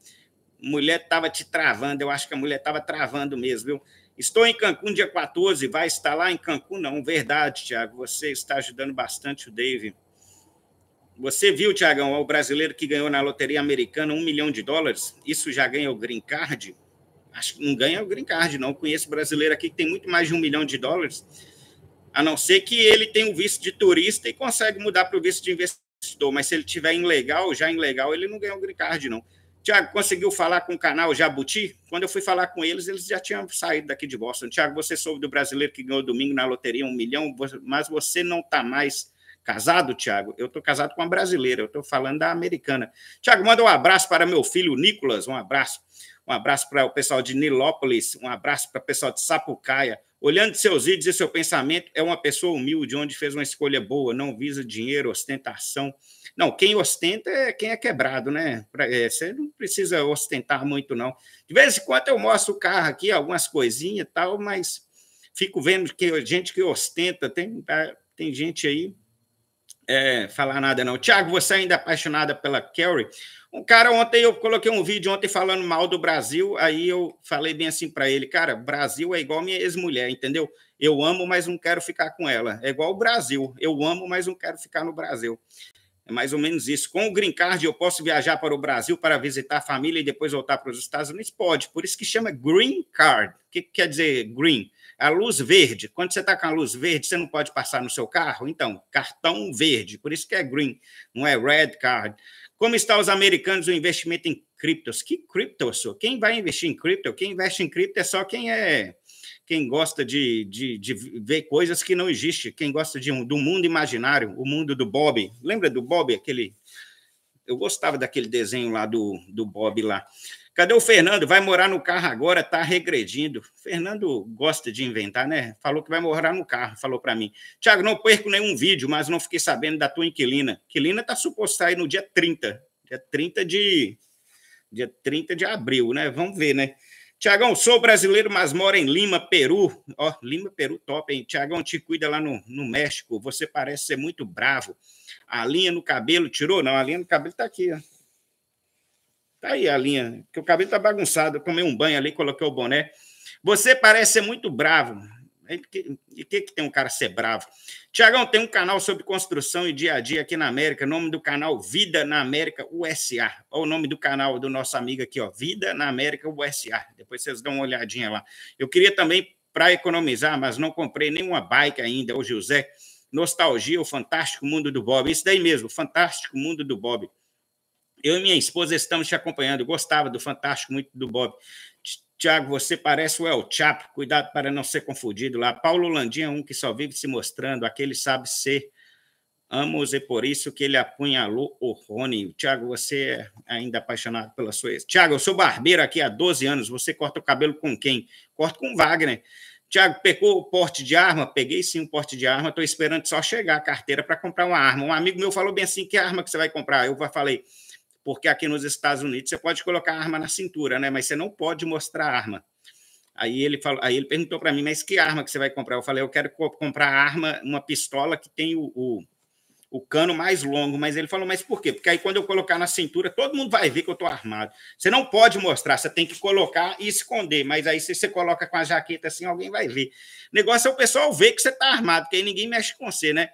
Mulher tava te travando. Eu acho que a mulher tava travando mesmo, viu? Estou em Cancún dia 14. Vai estar lá em Cancún? Não, verdade, Tiago. Você está ajudando bastante o David. Você viu, Tiagão, o brasileiro que ganhou na loteria americana um milhão de dólares? Isso já ganha o green card? Acho que não ganha o green card, não. Conheço brasileiro aqui que tem muito mais de um milhão de dólares, a não ser que ele tenha o um visto de turista e consegue mudar para o visto de investidor. Mas se ele tiver ilegal, já ilegal, ele não ganha o green card, não. Tiago, conseguiu falar com o canal Jabuti? Quando eu fui falar com eles, eles já tinham saído daqui de Boston. Tiago, você soube do brasileiro que ganhou domingo na loteria um milhão, mas você não está mais Casado, Tiago? Eu estou casado com uma brasileira, eu estou falando da americana. Tiago, manda um abraço para meu filho Nicolas, um abraço. Um abraço para o pessoal de Nilópolis, um abraço para o pessoal de Sapucaia. Olhando seus vídeos e seu pensamento, é uma pessoa humilde, onde fez uma escolha boa, não visa dinheiro, ostentação. Não, quem ostenta é quem é quebrado, né? É, você não precisa ostentar muito, não. De vez em quando eu mostro o carro aqui, algumas coisinhas e tal, mas fico vendo que gente que ostenta, tem, ah, tem gente aí é, falar nada, não. Tiago, você ainda é apaixonada pela Kerry? Um cara ontem, eu coloquei um vídeo ontem falando mal do Brasil, aí eu falei bem assim para ele, cara, Brasil é igual minha ex-mulher, entendeu? Eu amo, mas não quero ficar com ela. É igual o Brasil, eu amo, mas não quero ficar no Brasil. É mais ou menos isso. Com o Green Card, eu posso viajar para o Brasil para visitar a família e depois voltar para os Estados Unidos? Pode, por isso que chama Green Card. O que, que quer dizer Green? A luz verde, quando você está com a luz verde, você não pode passar no seu carro? Então, cartão verde, por isso que é green, não é red card. Como estão os americanos no investimento em criptos? Que criptos? Quem vai investir em cripto? Quem investe em cripto é só quem é quem gosta de, de, de, ver coisas que não existem, quem gosta de, do mundo imaginário, o mundo do Bob. Lembra do Bob, aquele. Eu gostava daquele desenho lá do, do Bob lá. Cadê o Fernando? Vai morar no carro agora, tá regredindo. Fernando gosta de inventar, né? Falou que vai morar no carro, falou para mim. Tiago, não perco nenhum vídeo, mas não fiquei sabendo da tua inquilina. Inquilina tá suposto aí no dia 30, dia 30 de dia 30 de abril, né? Vamos ver, né? Tiagão, sou brasileiro, mas moro em Lima, Peru. Ó, Lima, Peru, top, hein? Tiagão, te cuida lá no, no México. Você parece ser muito bravo. A linha no cabelo tirou? Não, a linha no cabelo tá aqui, ó Tá aí a linha, que o cabelo tá bagunçado. Eu tomei um banho ali, coloquei o boné. Você parece ser muito bravo. E que, que, que tem um cara ser bravo? Tiagão, tem um canal sobre construção e dia a dia aqui na América. Nome do canal Vida na América USA. Olha o nome do canal do nosso amigo aqui, ó. Vida na América USA. Depois vocês dão uma olhadinha lá. Eu queria também, para economizar, mas não comprei nenhuma bike ainda, ô José. Nostalgia, o fantástico mundo do Bob. Isso daí mesmo, o fantástico mundo do Bob. Eu e minha esposa estamos te acompanhando. gostava do Fantástico, muito do Bob. Tiago, você parece o El Chapo. Cuidado para não ser confundido lá. Paulo Landinha, é um que só vive se mostrando. Aquele sabe ser. Amos e é por isso que ele apunhalou o Rony. Tiago, você é ainda apaixonado pela sua ex. Tiago, eu sou barbeiro aqui há 12 anos. Você corta o cabelo com quem? Corto com Wagner. Tiago, pegou o porte de arma? Peguei sim o porte de arma. Estou esperando só chegar a carteira para comprar uma arma. Um amigo meu falou bem assim: que arma que você vai comprar? Eu falei porque aqui nos Estados Unidos você pode colocar a arma na cintura, né? Mas você não pode mostrar a arma. Aí ele falou, aí ele perguntou para mim, mas que arma que você vai comprar? Eu falei, eu quero co comprar arma, uma pistola que tem o, o, o, cano mais longo. Mas ele falou, mas por quê? Porque aí quando eu colocar na cintura, todo mundo vai ver que eu estou armado. Você não pode mostrar, você tem que colocar e esconder. Mas aí se você coloca com a jaqueta assim, alguém vai ver. O negócio é o pessoal ver que você está armado, porque aí ninguém mexe com você, né?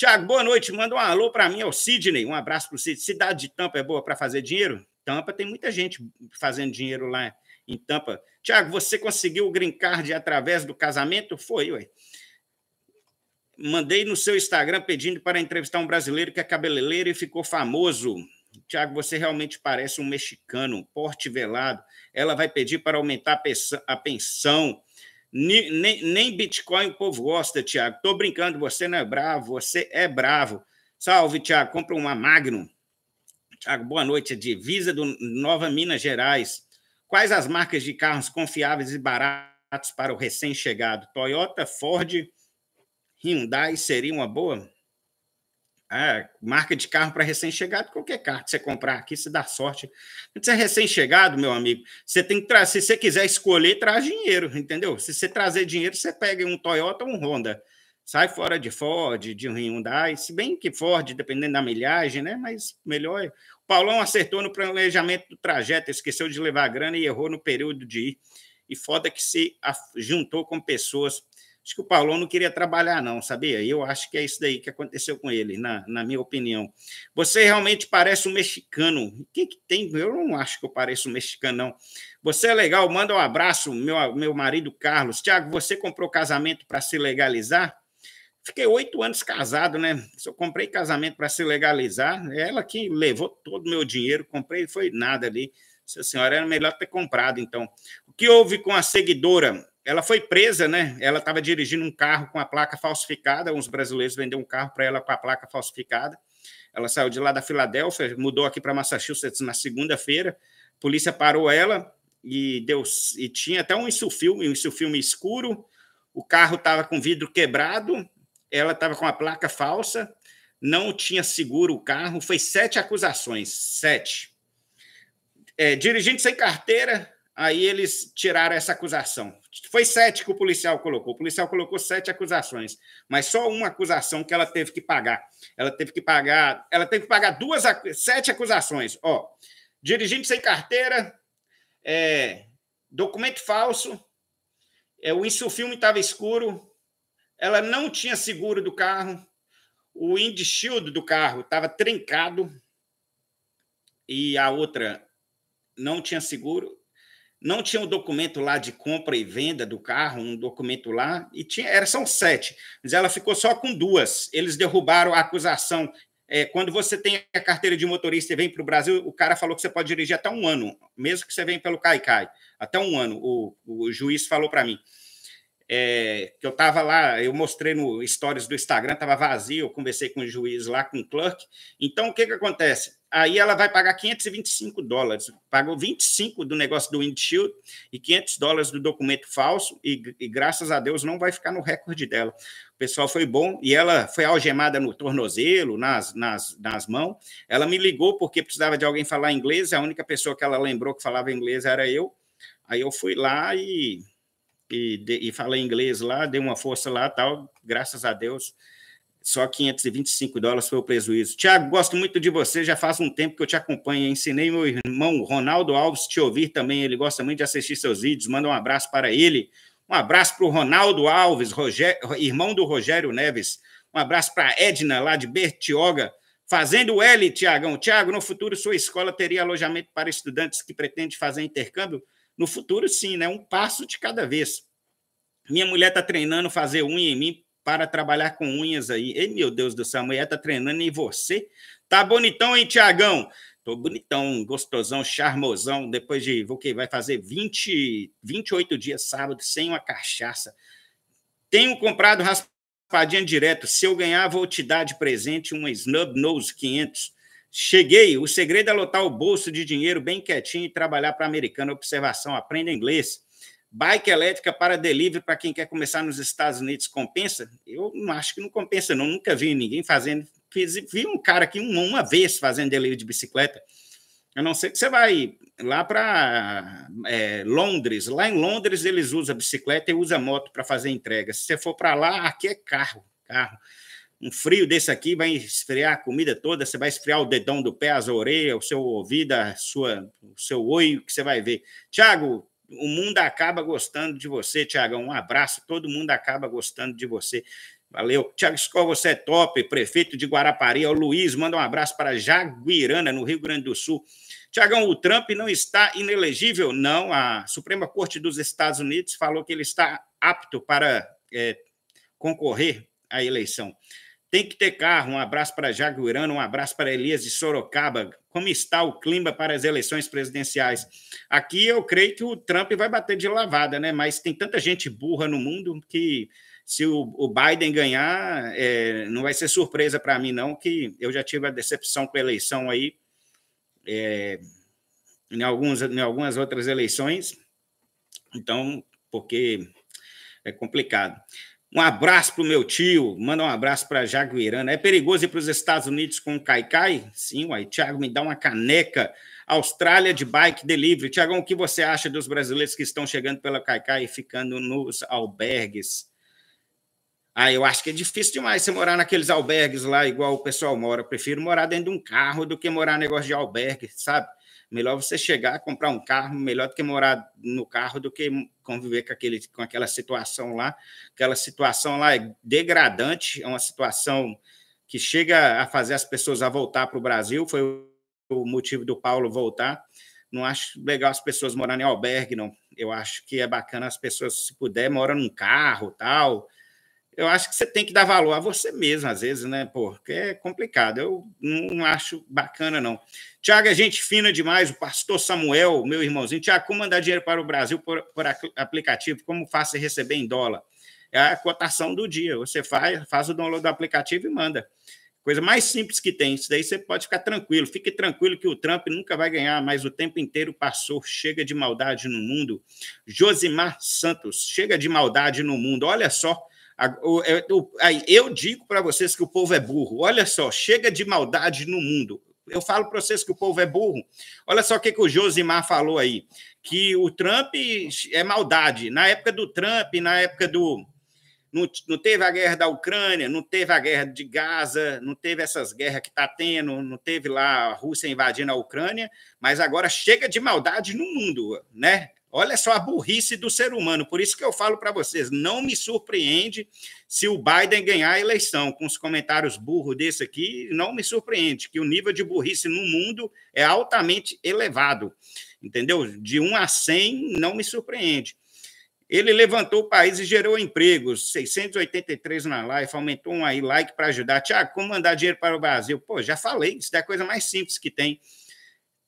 Tiago, boa noite. Manda um alô para mim, é o Sidney. Um abraço para o Sidney. Cidade de Tampa é boa para fazer dinheiro? Tampa tem muita gente fazendo dinheiro lá em Tampa. Tiago, você conseguiu o green card através do casamento? Foi, ué. Mandei no seu Instagram pedindo para entrevistar um brasileiro que é cabeleireiro e ficou famoso. Tiago, você realmente parece um mexicano, porte velado. Ela vai pedir para aumentar a pensão. Nem, nem, Bitcoin o povo gosta, Tiago. Tô brincando, você não é bravo, você é bravo. Salve, Tiago. Compra uma Magnum. Tiago, boa noite. É divisa do Nova Minas Gerais. Quais as marcas de carros confiáveis e baratos para o recém-chegado? Toyota, Ford, Hyundai seria uma boa? É, marca de carro para recém-chegado, qualquer carro que você comprar aqui, se dá sorte. Quando você é recém-chegado, meu amigo, você tem que trazer. Se você quiser escolher, traz dinheiro, entendeu? Se você trazer dinheiro, você pega um Toyota ou um Honda. Sai fora de Ford, de um Hyundai, se bem que Ford, dependendo da milhagem, né? Mas melhor. O Paulão acertou no planejamento do trajeto, esqueceu de levar a grana e errou no período de ir. E foda que se juntou com pessoas Acho que o Paulão não queria trabalhar, não, sabia? Eu acho que é isso daí que aconteceu com ele, na, na minha opinião. Você realmente parece um mexicano. Quem que tem? Eu não acho que eu pareço um mexicano, não. Você é legal, manda um abraço, meu, meu marido Carlos. Tiago, você comprou casamento para se legalizar? Fiquei oito anos casado, né? Eu comprei casamento para se legalizar. Ela que levou todo o meu dinheiro, comprei, foi nada ali. Se a senhora era melhor ter comprado, então. O que houve com a seguidora? ela foi presa, né? Ela estava dirigindo um carro com a placa falsificada. Uns brasileiros venderam um carro para ela com a placa falsificada. Ela saiu de lá da Filadélfia, mudou aqui para Massachusetts na segunda-feira. A polícia parou ela e deu e tinha até um insulfilme, um insulfilme escuro. O carro estava com vidro quebrado. Ela estava com a placa falsa. Não tinha seguro o carro. Foi sete acusações, sete. É, dirigente sem carteira, Aí eles tiraram essa acusação. Foi sete que o policial colocou. O policial colocou sete acusações, mas só uma acusação que ela teve que pagar. Ela teve que pagar, ela teve que pagar duas, sete acusações. Ó, dirigente sem carteira, é, documento falso, é, o insulfilme estava escuro, ela não tinha seguro do carro, o windshield do carro estava trincado e a outra não tinha seguro não tinha um documento lá de compra e venda do carro, um documento lá, e tinha, era, são sete, mas ela ficou só com duas. Eles derrubaram a acusação. É, quando você tem a carteira de motorista e vem para o Brasil, o cara falou que você pode dirigir até um ano, mesmo que você venha pelo CAICAI, até um ano, o, o juiz falou para mim é, que eu estava lá, eu mostrei no Stories do Instagram, estava vazio, eu conversei com o juiz lá, com o clerk. Então, o que, que acontece? Aí ela vai pagar 525 dólares. Pagou 25 do negócio do windshield e 500 dólares do documento falso, e, e graças a Deus não vai ficar no recorde dela. O pessoal foi bom e ela foi algemada no tornozelo, nas, nas, nas mãos. Ela me ligou porque precisava de alguém falar inglês, a única pessoa que ela lembrou que falava inglês era eu. Aí eu fui lá e e, de, e fala inglês lá, deu uma força lá tal, graças a Deus, só 525 dólares foi o prejuízo. Tiago, gosto muito de você, já faz um tempo que eu te acompanho, ensinei meu irmão Ronaldo Alves te ouvir também, ele gosta muito de assistir seus vídeos, manda um abraço para ele, um abraço para o Ronaldo Alves, Roger, irmão do Rogério Neves, um abraço para Edna, lá de Bertioga, fazendo L, Tiagão. Tiago, no futuro sua escola teria alojamento para estudantes que pretendem fazer intercâmbio? No futuro, sim, né? Um passo de cada vez. Minha mulher está treinando fazer unha em mim para trabalhar com unhas aí. Ei, meu Deus do céu, a mulher está treinando em você. Tá bonitão, hein, Tiagão? Tô bonitão, gostosão, charmosão. Depois de, o que? Vai fazer 20, 28 dias sábado sem uma cachaça. Tenho comprado raspadinha direto. Se eu ganhar, vou te dar de presente uma Snub Nose 500. Cheguei, o segredo é lotar o bolso de dinheiro bem quietinho e trabalhar para a americana. Observação, aprenda inglês. Bike elétrica para delivery para quem quer começar nos Estados Unidos compensa? Eu não acho que não compensa, não. Nunca vi ninguém fazendo. Fiz, vi um cara aqui uma, uma, vez fazendo delivery de bicicleta. A não ser que você vai lá para é, Londres. Lá em Londres eles usam bicicleta e usam moto para fazer entregas. Se você for para lá, aqui é carro, carro um frio desse aqui vai esfriar a comida toda, você vai esfriar o dedão do pé, as orelhas, o seu ouvido, a sua, o seu olho, que você vai ver. Tiago, o mundo acaba gostando de você, Tiago. Um abraço, todo mundo acaba gostando de você. Valeu. Tiago Escol, você é top, prefeito de Guarapari. O Luiz manda um abraço para Jaguirana, no Rio Grande do Sul. Tiagão, o Trump não está inelegível? Não, a Suprema Corte dos Estados Unidos falou que ele está apto para é, concorrer à eleição. Tem que ter carro. Um abraço para Jaguirano, um abraço para Elias de Sorocaba. Como está o clima para as eleições presidenciais? Aqui eu creio que o Trump vai bater de lavada, né? Mas tem tanta gente burra no mundo que se o, Biden ganhar, é, não vai ser surpresa para mim, não, que eu já tive a decepção com a eleição aí. É, em, alguns, em algumas outras eleições. Então, porque é complicado. Um abraço para o meu tio, manda um abraço para Jaguirana. É perigoso ir para os Estados Unidos com o Kaikai? Sim, uai. Tiago, me dá uma caneca. Austrália de bike delivery. Tiagão, o que você acha dos brasileiros que estão chegando pela Kaikai e ficando nos albergues? Ah, eu acho que é difícil demais você morar naqueles albergues lá, igual o pessoal mora. Eu prefiro morar dentro de um carro do que morar negócio de albergue, sabe? Melhor você chegar, comprar um carro, melhor do que morar no carro do que conviver com, aquele, com aquela situação lá. Aquela situação lá é degradante, é uma situação que chega a fazer as pessoas a voltar para o Brasil. Foi o motivo do Paulo voltar. Não acho legal as pessoas morarem em albergue, não. Eu acho que é bacana as pessoas, se puder, moram num carro, tal eu acho que você tem que dar valor a você mesmo, às vezes, né? Porque é complicado. Eu não acho bacana, não. Tiago a gente fina demais, o pastor Samuel, meu irmãozinho. Tiago, como mandar dinheiro para o Brasil por, por aplicativo? Como faço receber em dólar? É a cotação do dia. Você faz, faz o download do aplicativo e manda. Coisa mais simples que tem. Isso daí você pode ficar tranquilo. Fique tranquilo que o Trump nunca vai ganhar, mas o tempo inteiro passou. Chega de maldade no mundo. Josimar Santos, chega de maldade no mundo. Olha só é, eu digo para vocês que o povo é burro. Olha só, chega de maldade no mundo. Eu falo para vocês que o povo é burro. Olha só o que, que o Josimar falou aí: que o Trump é maldade. Na época do Trump, na época do. Não, não teve a guerra da Ucrânia, não teve a guerra de Gaza, não teve essas guerras que está tendo, não teve lá a Rússia invadindo a Ucrânia, mas agora chega de maldade no mundo, né? Olha só a burrice do ser humano. Por isso que eu falo para vocês, não me surpreende se o Biden ganhar a eleição. Com os comentários burros desse aqui, não me surpreende que o nível de burrice no mundo é altamente elevado. Entendeu? De 1 a 100, não me surpreende. Ele levantou o país e gerou empregos. 683 na live, aumentou um aí like para ajudar. Tiago, como mandar dinheiro para o Brasil? Pô, já falei, isso é a coisa mais simples que tem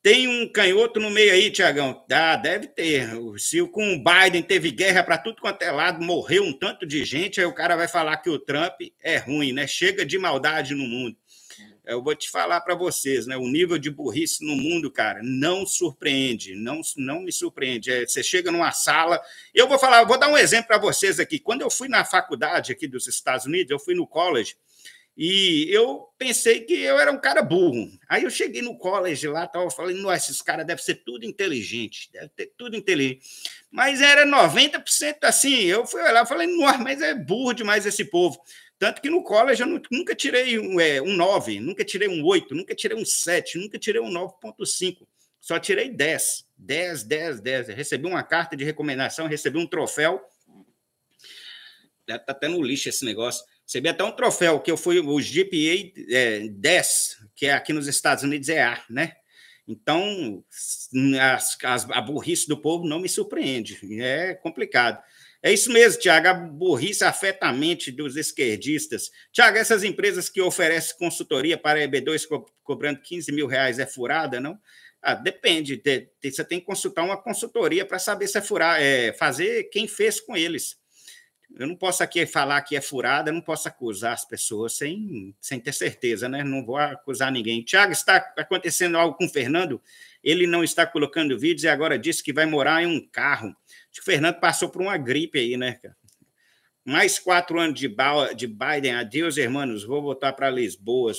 tem um canhoto no meio aí, Tiagão. Ah, deve ter. Se com o Biden teve guerra para tudo quanto é lado, morreu um tanto de gente, aí o cara vai falar que o Trump é ruim, né? Chega de maldade no mundo. Eu vou te falar para vocês, né? O nível de burrice no mundo, cara, não surpreende, não, não me surpreende. É, você chega numa sala. Eu vou falar, eu vou dar um exemplo para vocês aqui. Quando eu fui na faculdade aqui dos Estados Unidos, eu fui no college. E eu pensei que eu era um cara burro. Aí eu cheguei no college lá, tava falando, nossa, esses caras devem ser tudo inteligente, deve ter tudo inteligente. Mas era 90% assim. Eu fui olhar e falei, nossa, mas é burro demais esse povo. Tanto que no college eu nunca tirei um, é, um 9, nunca tirei um 8, nunca tirei um 7, nunca tirei um 9.5. Só tirei 10. 10, 10, 10. Eu recebi uma carta de recomendação, recebi um troféu. Deve estar tá até no lixo esse negócio Recebi até um troféu, que eu fui o GPA é, 10, que é aqui nos Estados Unidos é A, né? Então, as, as, a burrice do povo não me surpreende, é complicado. É isso mesmo, Tiago, a burrice afeta a mente dos esquerdistas. Tiago, essas empresas que oferecem consultoria para EB2 co cobrando 15 mil reais é furada, não? Ah, depende, você tem que consultar uma consultoria para saber se é furar, é, fazer quem fez com eles eu não posso aqui falar que é furada, eu não posso acusar as pessoas sem, sem ter certeza, né? Não vou acusar ninguém. Tiago, está acontecendo algo com o Fernando? Ele não está colocando vídeos e agora disse que vai morar em um carro. Acho que o Fernando passou por uma gripe aí, né, cara? Mais quatro anos de, Biden, adeus, irmãos, vou voltar para Lisboa.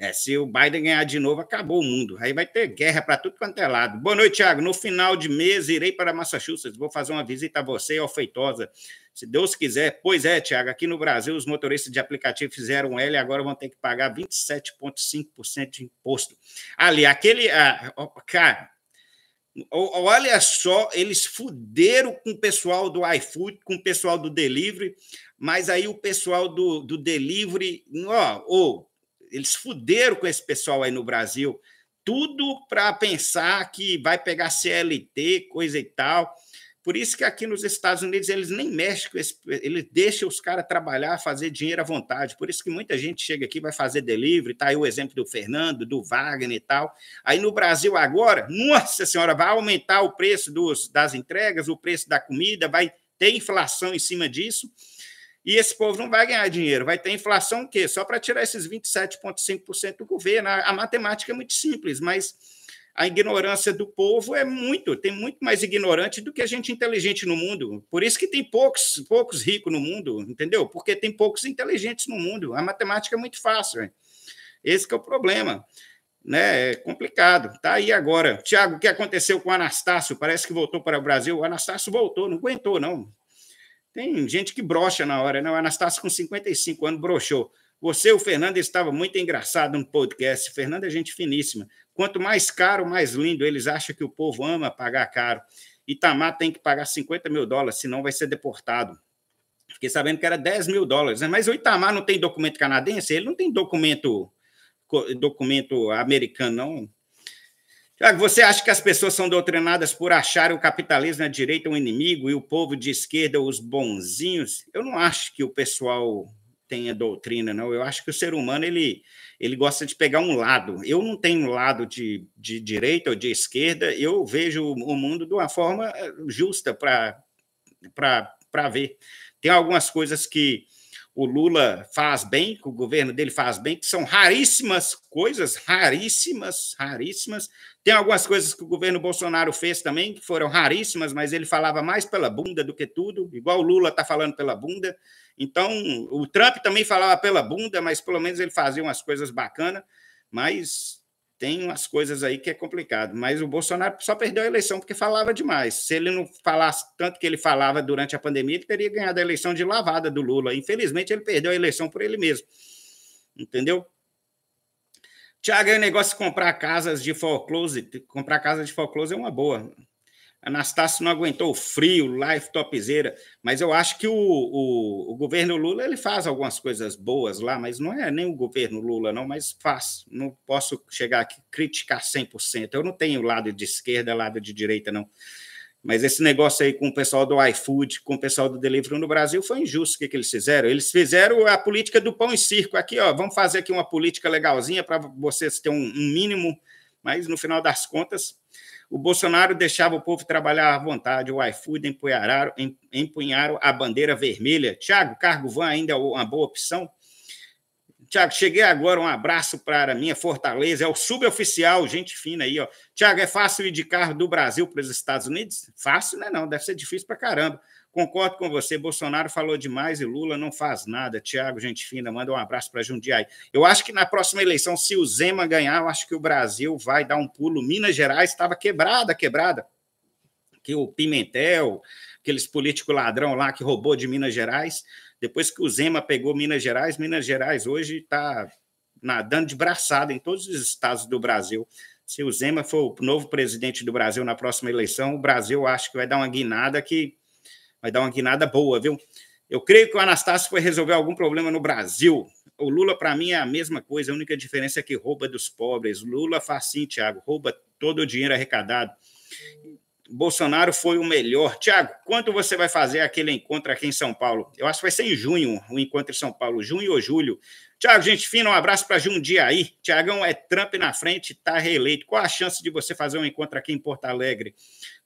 É, se o Biden ganhar de novo, acabou o mundo. Aí vai ter guerra para tudo quanto é lado. Boa noite, Thiago. No final de mês, irei para Massachusetts. Vou fazer uma visita a você ao Feitosa. Se Deus quiser. Pois é, Thiago. Aqui no Brasil, os motoristas de aplicativo fizeram um L e agora vão ter que pagar 27,5% de imposto. Ali, aquele. Ah, cara, Olha só, eles fuderam com o pessoal do iFood, com o pessoal do delivery, mas aí o pessoal do, do delivery, ó, ou eles fuderam com esse pessoal aí no Brasil, tudo para pensar que vai pegar CLT, coisa e tal. Por isso que aqui nos Estados Unidos eles nem mexem com esse, eles deixam os caras trabalhar, fazer dinheiro à vontade. Por isso que muita gente chega aqui vai fazer delivery, tá aí o exemplo do Fernando, do Wagner e tal. Aí no Brasil agora, nossa senhora, vai aumentar o preço dos, das entregas, o preço da comida, vai ter inflação em cima disso. E esse povo não vai ganhar dinheiro, vai ter inflação o quê? Só para tirar esses 27,5% do governo. A, a matemática é muito simples, mas a ignorância do povo é muito, tem muito mais ignorante do que a gente inteligente no mundo. Por isso que tem poucos, poucos ricos no mundo, entendeu? Porque tem poucos inteligentes no mundo. A matemática é muito fácil. Hein? Esse é o problema. Né? É complicado. Tá aí agora. Tiago, o que aconteceu com o Anastácio? Parece que voltou para o Brasil. O Anastácio voltou, não aguentou, não. Tem gente que brocha na hora, não. Né? O Anastácio, com 55 anos, brochou. Você, o Fernando, estava muito engraçado no podcast. Fernando é gente finíssima. Quanto mais caro, mais lindo. Eles acham que o povo ama pagar caro. Itamar tem que pagar 50 mil dólares, senão vai ser deportado. Fiquei sabendo que era 10 mil dólares, né? mas o Itamar não tem documento canadense, ele não tem documento documento americano, não. Tiago, ah, você acha que as pessoas são doutrinadas por achar o capitalismo à direita um inimigo e o povo de esquerda os bonzinhos? Eu não acho que o pessoal tenha doutrina, não. Eu acho que o ser humano ele, ele gosta de pegar um lado. Eu não tenho lado de, de direita ou de esquerda. Eu vejo o mundo de uma forma eh, justa para ver. Tem algumas coisas que o Lula faz bem, que o governo dele faz bem, que são raríssimas coisas, raríssimas, raríssimas. Tem algumas coisas que o governo Bolsonaro fez também, que foram raríssimas, mas ele falava mais pela bunda do que tudo, igual o Lula está falando pela bunda. Então, o Trump também falava pela bunda, mas pelo menos ele fazia umas coisas bacanas. Mas tem umas coisas aí que é complicado, mas o Bolsonaro só perdeu a eleição porque falava demais. Se ele não falasse tanto que ele falava durante a pandemia, ele teria ganhado a eleição de lavada do Lula. Infelizmente, ele perdeu a eleição por ele mesmo. Entendeu? Tiago, é um negócio de comprar casas de foreclose. Comprar casas de foreclose é uma boa. Anastácio não aguentou o frio, life topzeira, mas eu acho que o, o, o, governo Lula ele faz algumas coisas boas lá, mas não é nem o governo Lula, não, mas faz. Não posso chegar aqui criticar 100%. Eu não tenho lado de esquerda, lado de direita, não. Mas esse negócio aí com o pessoal do iFood, com o pessoal do Delivery no Brasil, foi injusto o que, que eles fizeram. Eles fizeram a política do pão e circo. Aqui, ó, vamos fazer aqui uma política legalzinha para vocês terem um, um mínimo, mas no final das contas o Bolsonaro deixava o povo trabalhar à vontade, o iFood empunharam, a bandeira vermelha. Tiago, cargo van ainda é uma boa opção? Tiago, cheguei agora, um abraço para a minha Fortaleza, é o suboficial, gente fina aí, ó. Tiago, é fácil ir de carro do Brasil para os Estados Unidos? Fácil, não é não, deve ser difícil para caramba. Concordo com você, Bolsonaro falou demais e Lula não faz nada. Tiago, gente fina, manda um abraço para Jundiaí. Eu acho que na próxima eleição, se o Zema ganhar, eu acho que o Brasil vai dar um pulo. Minas Gerais estava quebrada, quebrada. Que o Pimentel, aqueles políticos ladrão lá que roubou de Minas Gerais. Depois que o Zema pegou Minas Gerais, Minas Gerais hoje está nadando de braçada em todos os estados do Brasil. Se o Zema for o novo presidente do Brasil na próxima eleição, o Brasil acho que vai dar uma guinada que vai dar uma guinada boa, viu? Eu creio que o Anastácio foi resolver algum problema no Brasil. O Lula, para mim, é a mesma coisa. A única diferença é que rouba dos pobres. Lula faz sim, Tiago. Rouba todo o dinheiro arrecadado. Bolsonaro foi o melhor. Tiago, quando você vai fazer aquele encontro aqui em São Paulo? Eu acho que vai ser em junho, o um encontro em São Paulo, junho ou julho. Tiago, gente fina, um abraço para Jundiaí. Tiagão, é Trump na frente, está reeleito. Qual a chance de você fazer um encontro aqui em Porto Alegre?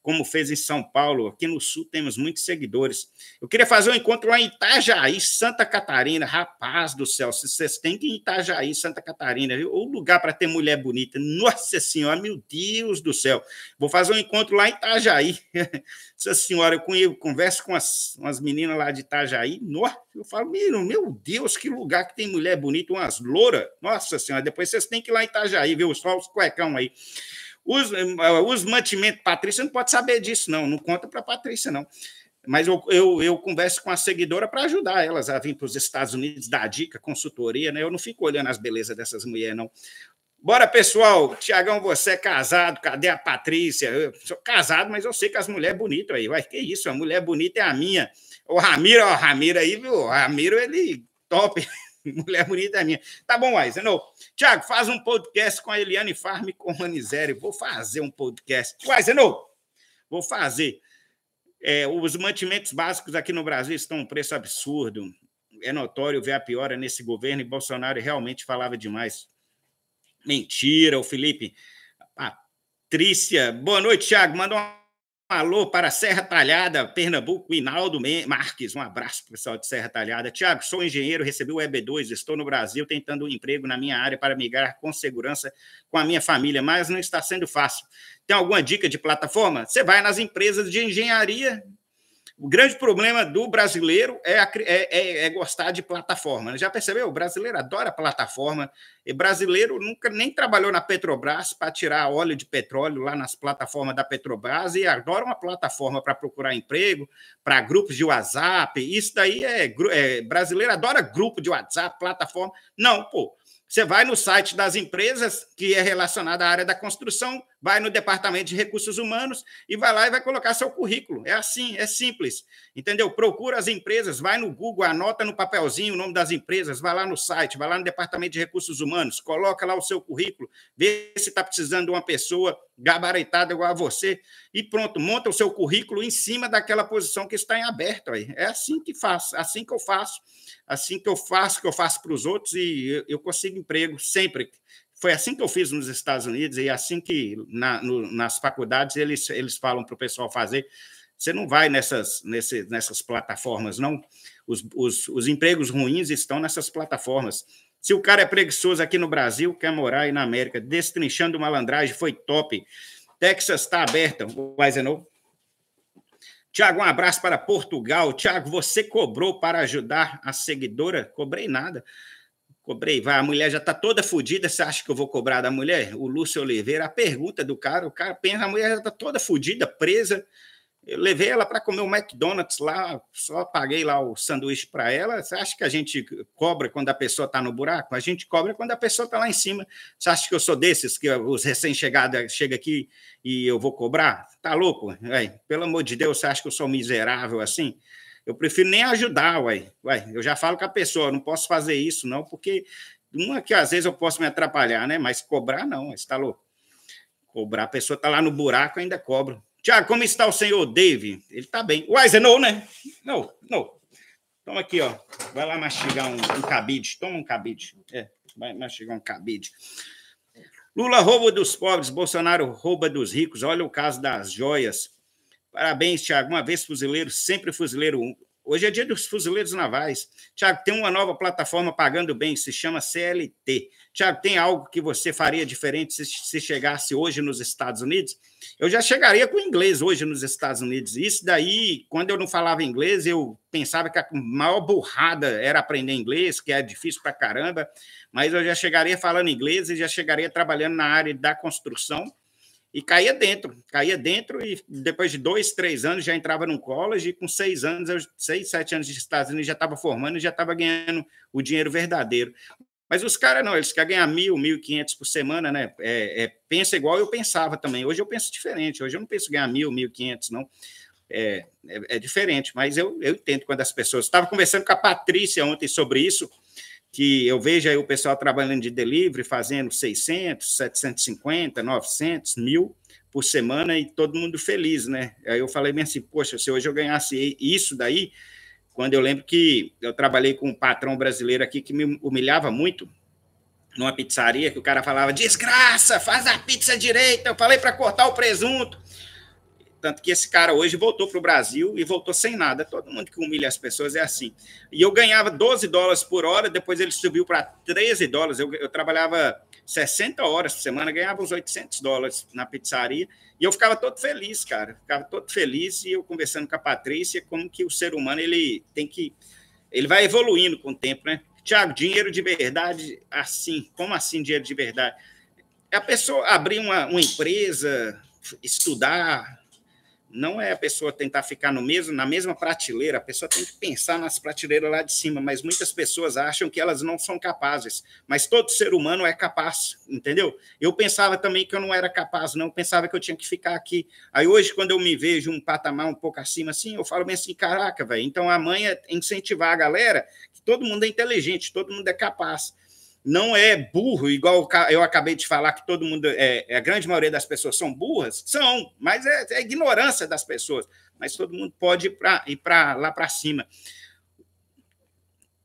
como fez em São Paulo. Aqui no Sul temos muitos seguidores. Eu queria fazer um encontro lá em Itajaí, Santa Catarina. Rapaz do céu, vocês têm que ir em Itajaí, Santa Catarina. O lugar para ter mulher bonita. Nossa Senhora, meu Deus do céu. Vou fazer um encontro lá em Itajaí. Nossa Senhora, eu, conheço, converso com as, umas meninas lá de Itajaí. Nossa, eu falo, meu Deus, que lugar que tem mulher bonita, umas loura. Nossa Senhora, depois vocês têm que ir lá em Itajaí, viu? Só os cuecão aí. Os, eh, eh, os mantimentos, Patrícia não pode saber disso, não. Não conta para Patrícia, não. Mas eu, eu, eu, converso com a seguidora para ajudar elas a vir para os Estados Unidos, dar dica, consultoria, né? Eu não fico olhando as belezas dessas mulheres, não. Bora, pessoal. Tiagão, você é casado, cadê a Patrícia? Eu sou casado, mas eu sei que as mulheres bonitas aí. Vai, que isso, a mulher bonita é a minha. O Ramiro, ó, o Ramiro aí, viu? O Ramiro, ele top. Mulher bonita é minha. Tá bom, Aizano. Tiago, faz um podcast com a Eliane Farm e com a Manizério. Vou fazer um podcast. Aizano, vou fazer. É, os mantimentos básicos aqui no Brasil estão um preço absurdo. É notório ver a piora nesse governo e Bolsonaro realmente falava demais. Mentira, o Felipe. Patrícia, boa noite, Tiago. Manda um. Falou para Serra Talhada, Pernambuco, Inaldo Marques. Um abraço, para o pessoal de Serra Talhada. Tiago, sou engenheiro, recebi o EB2, estou no Brasil tentando um emprego na minha área para migrar com segurança com a minha família, mas não está sendo fácil. Tem alguma dica de plataforma? Você vai nas empresas de engenharia o grande problema do brasileiro é, a, é, é, é, gostar de plataforma. Né? Já percebeu? O brasileiro adora plataforma. E brasileiro nunca nem trabalhou na Petrobras para tirar óleo de petróleo lá nas plataformas da Petrobras e adora uma plataforma para procurar emprego, para grupos de WhatsApp. Isso daí é, é. Brasileiro adora grupo de WhatsApp, plataforma. Não, pô. Você vai no site das empresas que é relacionada à área da construção, vai no departamento de recursos humanos e vai lá e vai colocar seu currículo. É assim, é simples. Entendeu? Procura as empresas, vai no Google, anota no papelzinho o nome das empresas, vai lá no site, vai lá no departamento de recursos humanos, coloca lá o seu currículo, vê se está precisando de uma pessoa gabaritada igual a você e pronto, monta o seu currículo em cima daquela posição que está em aberto aí. É assim que faço, assim que eu faço, assim que eu faço, que eu faço para os outros e eu consigo emprego sempre foi assim que eu fiz nos Estados Unidos e é assim que na, no, nas faculdades eles, eles falam para o pessoal fazer. Você não vai nessas, nesse, nessas plataformas, não. Os, os, os empregos ruins estão nessas plataformas. Se o cara é preguiçoso aqui no Brasil, quer morar aí na América. Destrinchando malandragem foi top. Texas está aberta, é o Tiago, um abraço para Portugal. Tiago, você cobrou para ajudar a seguidora? Cobrei nada. Cobrei, vai, a mulher já está toda fodida, você acha que eu vou cobrar da mulher? O Lúcio Oliveira, a pergunta do cara, o cara pensa, a mulher já está toda fodida, presa. Eu levei ela para comer um McDonald's lá, só paguei lá o sanduíche para ela. Você acha que a gente cobra quando a pessoa está no buraco? A gente cobra quando a pessoa está lá em cima. Você acha que eu sou desses, que os recém-chegados chegam aqui e eu vou cobrar? Tá louco? É, pelo amor de Deus, você acha que eu sou miserável assim? Eu prefiro nem ajudar, uai. uai. Eu já falo com a pessoa, não posso fazer isso, não, porque uma que às vezes eu posso me atrapalhar, né? Mas cobrar, não, está louco. Cobrar, a pessoa está lá no buraco, ainda cobra. Tiago, como está o senhor Dave? Ele está bem. Uai, você não, né? Não, não. Toma aqui, ó. Vai lá mastigar um, um cabide. Toma um cabide. É, vai mastigar um cabide. Lula rouba dos pobres, Bolsonaro rouba dos ricos. Olha o caso das joias. Parabéns, Tiago. Uma vez fuzileiro, sempre fuzileiro. Hoje é dia dos fuzileiros navais. Tiago, tem uma nova plataforma pagando bem, se chama CLT. Tiago, tem algo que você faria diferente se, se, chegasse hoje nos Estados Unidos? Eu já chegaria com inglês hoje nos Estados Unidos. Isso daí, quando eu não falava inglês, eu pensava que a maior burrada era aprender inglês, que é difícil pra caramba, mas eu já chegaria falando inglês e já chegaria trabalhando na área da construção e caía dentro, caía dentro e depois de dois, três anos já entrava no college e com seis anos, eu, seis, sete anos de Estados Unidos já estava formando e já estava ganhando o dinheiro verdadeiro. Mas os caras não, eles querem ganhar mil, mil e quinhentos por semana, né? É, é, pensa igual eu pensava também. Hoje eu penso diferente, hoje eu não penso ganhar mil, mil e quinhentos, não. É, é, é, diferente, mas eu, eu entendo quando as pessoas. Estava conversando com a Patrícia ontem sobre isso, que eu vejo aí o pessoal trabalhando de delivery, fazendo 600, 750, 900, 1000 por semana e todo mundo feliz, né? Aí eu falei bem assim, poxa, se hoje eu ganhasse isso daí, quando eu lembro que eu trabalhei com um patrão brasileiro aqui que me humilhava muito, numa pizzaria, que o cara falava, desgraça, faz a pizza direita, eu falei para cortar o presunto. Tanto que esse cara hoje voltou para o Brasil e voltou sem nada. Todo mundo que humilha as pessoas é assim. E eu ganhava 12 dólares por hora, depois ele subiu para 13 dólares. Eu, eu, trabalhava 60 horas por semana, ganhava uns 800 dólares na pizzaria. E eu ficava todo feliz, cara. Ficava todo feliz. E eu conversando com a Patrícia, como que o ser humano ele tem que. Ele vai evoluindo com o tempo, né? Tiago, dinheiro de verdade, assim. Como assim dinheiro de verdade? É a pessoa abrir uma, uma empresa, estudar, não é a pessoa tentar ficar no mesmo, na mesma prateleira, a pessoa tem que pensar nas prateleiras lá de cima, mas muitas pessoas acham que elas não são capazes, mas todo ser humano é capaz, entendeu? Eu pensava também que eu não era capaz, não, eu pensava que eu tinha que ficar aqui. Aí hoje, quando eu me vejo um patamar um pouco acima assim, eu falo bem assim, caraca, velho, então a mãe é incentivar a galera que todo mundo é inteligente, todo mundo é capaz não é burro, igual eu acabei de falar que todo mundo, é, é, a grande maioria das pessoas são burras, são, mas é, é ignorância das pessoas. Mas todo mundo pode ir, pra, ir pra, lá para cima.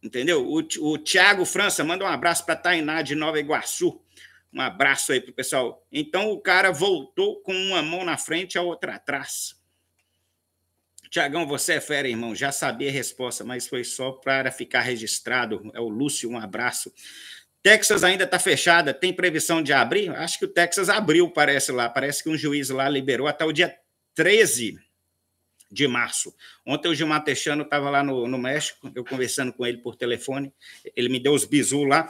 Entendeu? O, o Tiago França manda um abraço para Tainá de Nova Iguaçu. Um abraço aí para pessoal. Então o cara voltou com uma mão na frente e a outra atrás. Tiagão, você é fera, irmão. Já sabia a resposta, mas foi só para ficar registrado. É o Lúcio, um abraço. Texas ainda está fechada, tem previsão de abrir? Acho que o Texas abriu, parece lá. Parece que um juiz lá liberou até o dia 13 de março. Ontem o Gilmar Teixano estava lá no, no México, eu conversando com ele por telefone, ele me deu os bisu lá,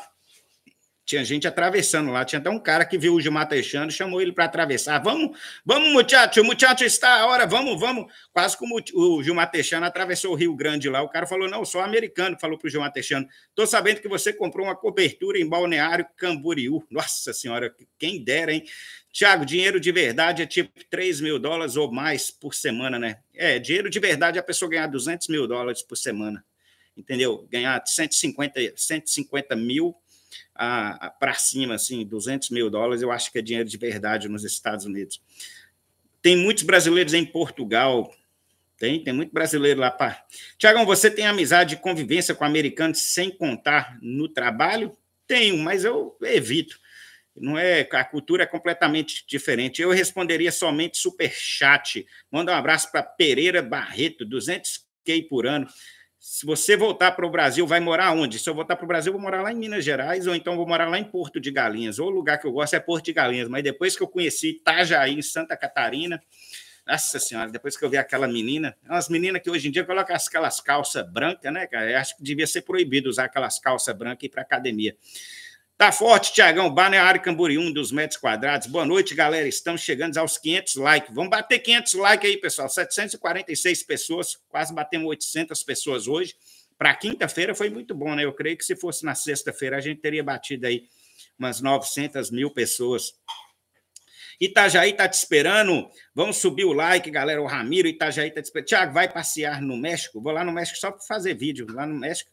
tinha gente atravessando lá. Tinha até um cara que viu o Gilmar Teixeira e chamou ele para atravessar. Vamos, vamos, muchacho, muchacho, está a hora, vamos, vamos. Quase como o Gilmar Teixeira atravessou o Rio Grande lá. O cara falou, não, sou americano, falou para o Gilmar Teixeira. Estou sabendo que você comprou uma cobertura em Balneário Camboriú. Nossa Senhora, quem dera, hein? Tiago, dinheiro de verdade é tipo 3 mil dólares ou mais por semana, né? É, dinheiro de verdade é a pessoa ganhar 200 mil dólares por semana, entendeu? Ganhar 150, 150 mil para cima, assim, 200 mil dólares, eu acho que é dinheiro de verdade nos Estados Unidos. Tem muitos brasileiros em Portugal, tem, tem muito brasileiro lá. Pá. Tiagão, você tem amizade e convivência com americanos sem contar no trabalho? Tenho, mas eu evito. Não é, a cultura é completamente diferente. Eu responderia somente super chat. Manda um abraço para Pereira Barreto, 200 k por ano se você voltar para o Brasil, vai morar onde? Se eu voltar para o Brasil, vou morar lá em Minas Gerais, ou então vou morar lá em Porto de Galinhas. Ou o lugar que eu gosto é Porto de Galinhas. Mas depois que eu conheci Itajaí, em Santa Catarina, nossa senhora, depois que eu vi aquela menina, é umas meninas que hoje em dia colocam aquelas calças brancas, né, cara? Eu acho que devia ser proibido usar aquelas calças brancas e ir para academia. Tá forte, Tiagão. Balneário é Camboriú, um dos metros quadrados. Boa noite, galera. Estamos chegando aos 500 likes. Vamos bater 500 likes aí, pessoal. 746 pessoas, quase batemos 800 pessoas hoje. Para quinta-feira foi muito bom, né? Eu creio que se fosse na sexta-feira a gente teria batido aí umas 900 mil pessoas. Itajaí tá te esperando. Vamos subir o like, galera. O Ramiro Itajaí tá te esperando. Tiago, vai passear no México? Vou lá no México só para fazer vídeo. Lá no México,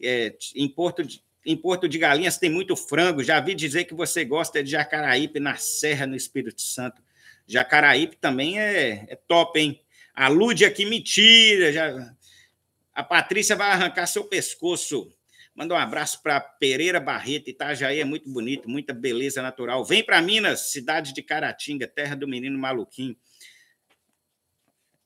é, em Porto de em Porto de Galinhas tem muito frango. Já vi dizer que você gosta de Jacaraípe na Serra, no Espírito Santo. Jacaraípe também é, é top, hein? A Lúdia aqui me tira. Já... A Patrícia vai arrancar seu pescoço. Manda um abraço para Pereira Barreto, Itajaí é muito bonito, muita beleza natural. Vem para Minas, cidade de Caratinga, terra do menino maluquinho.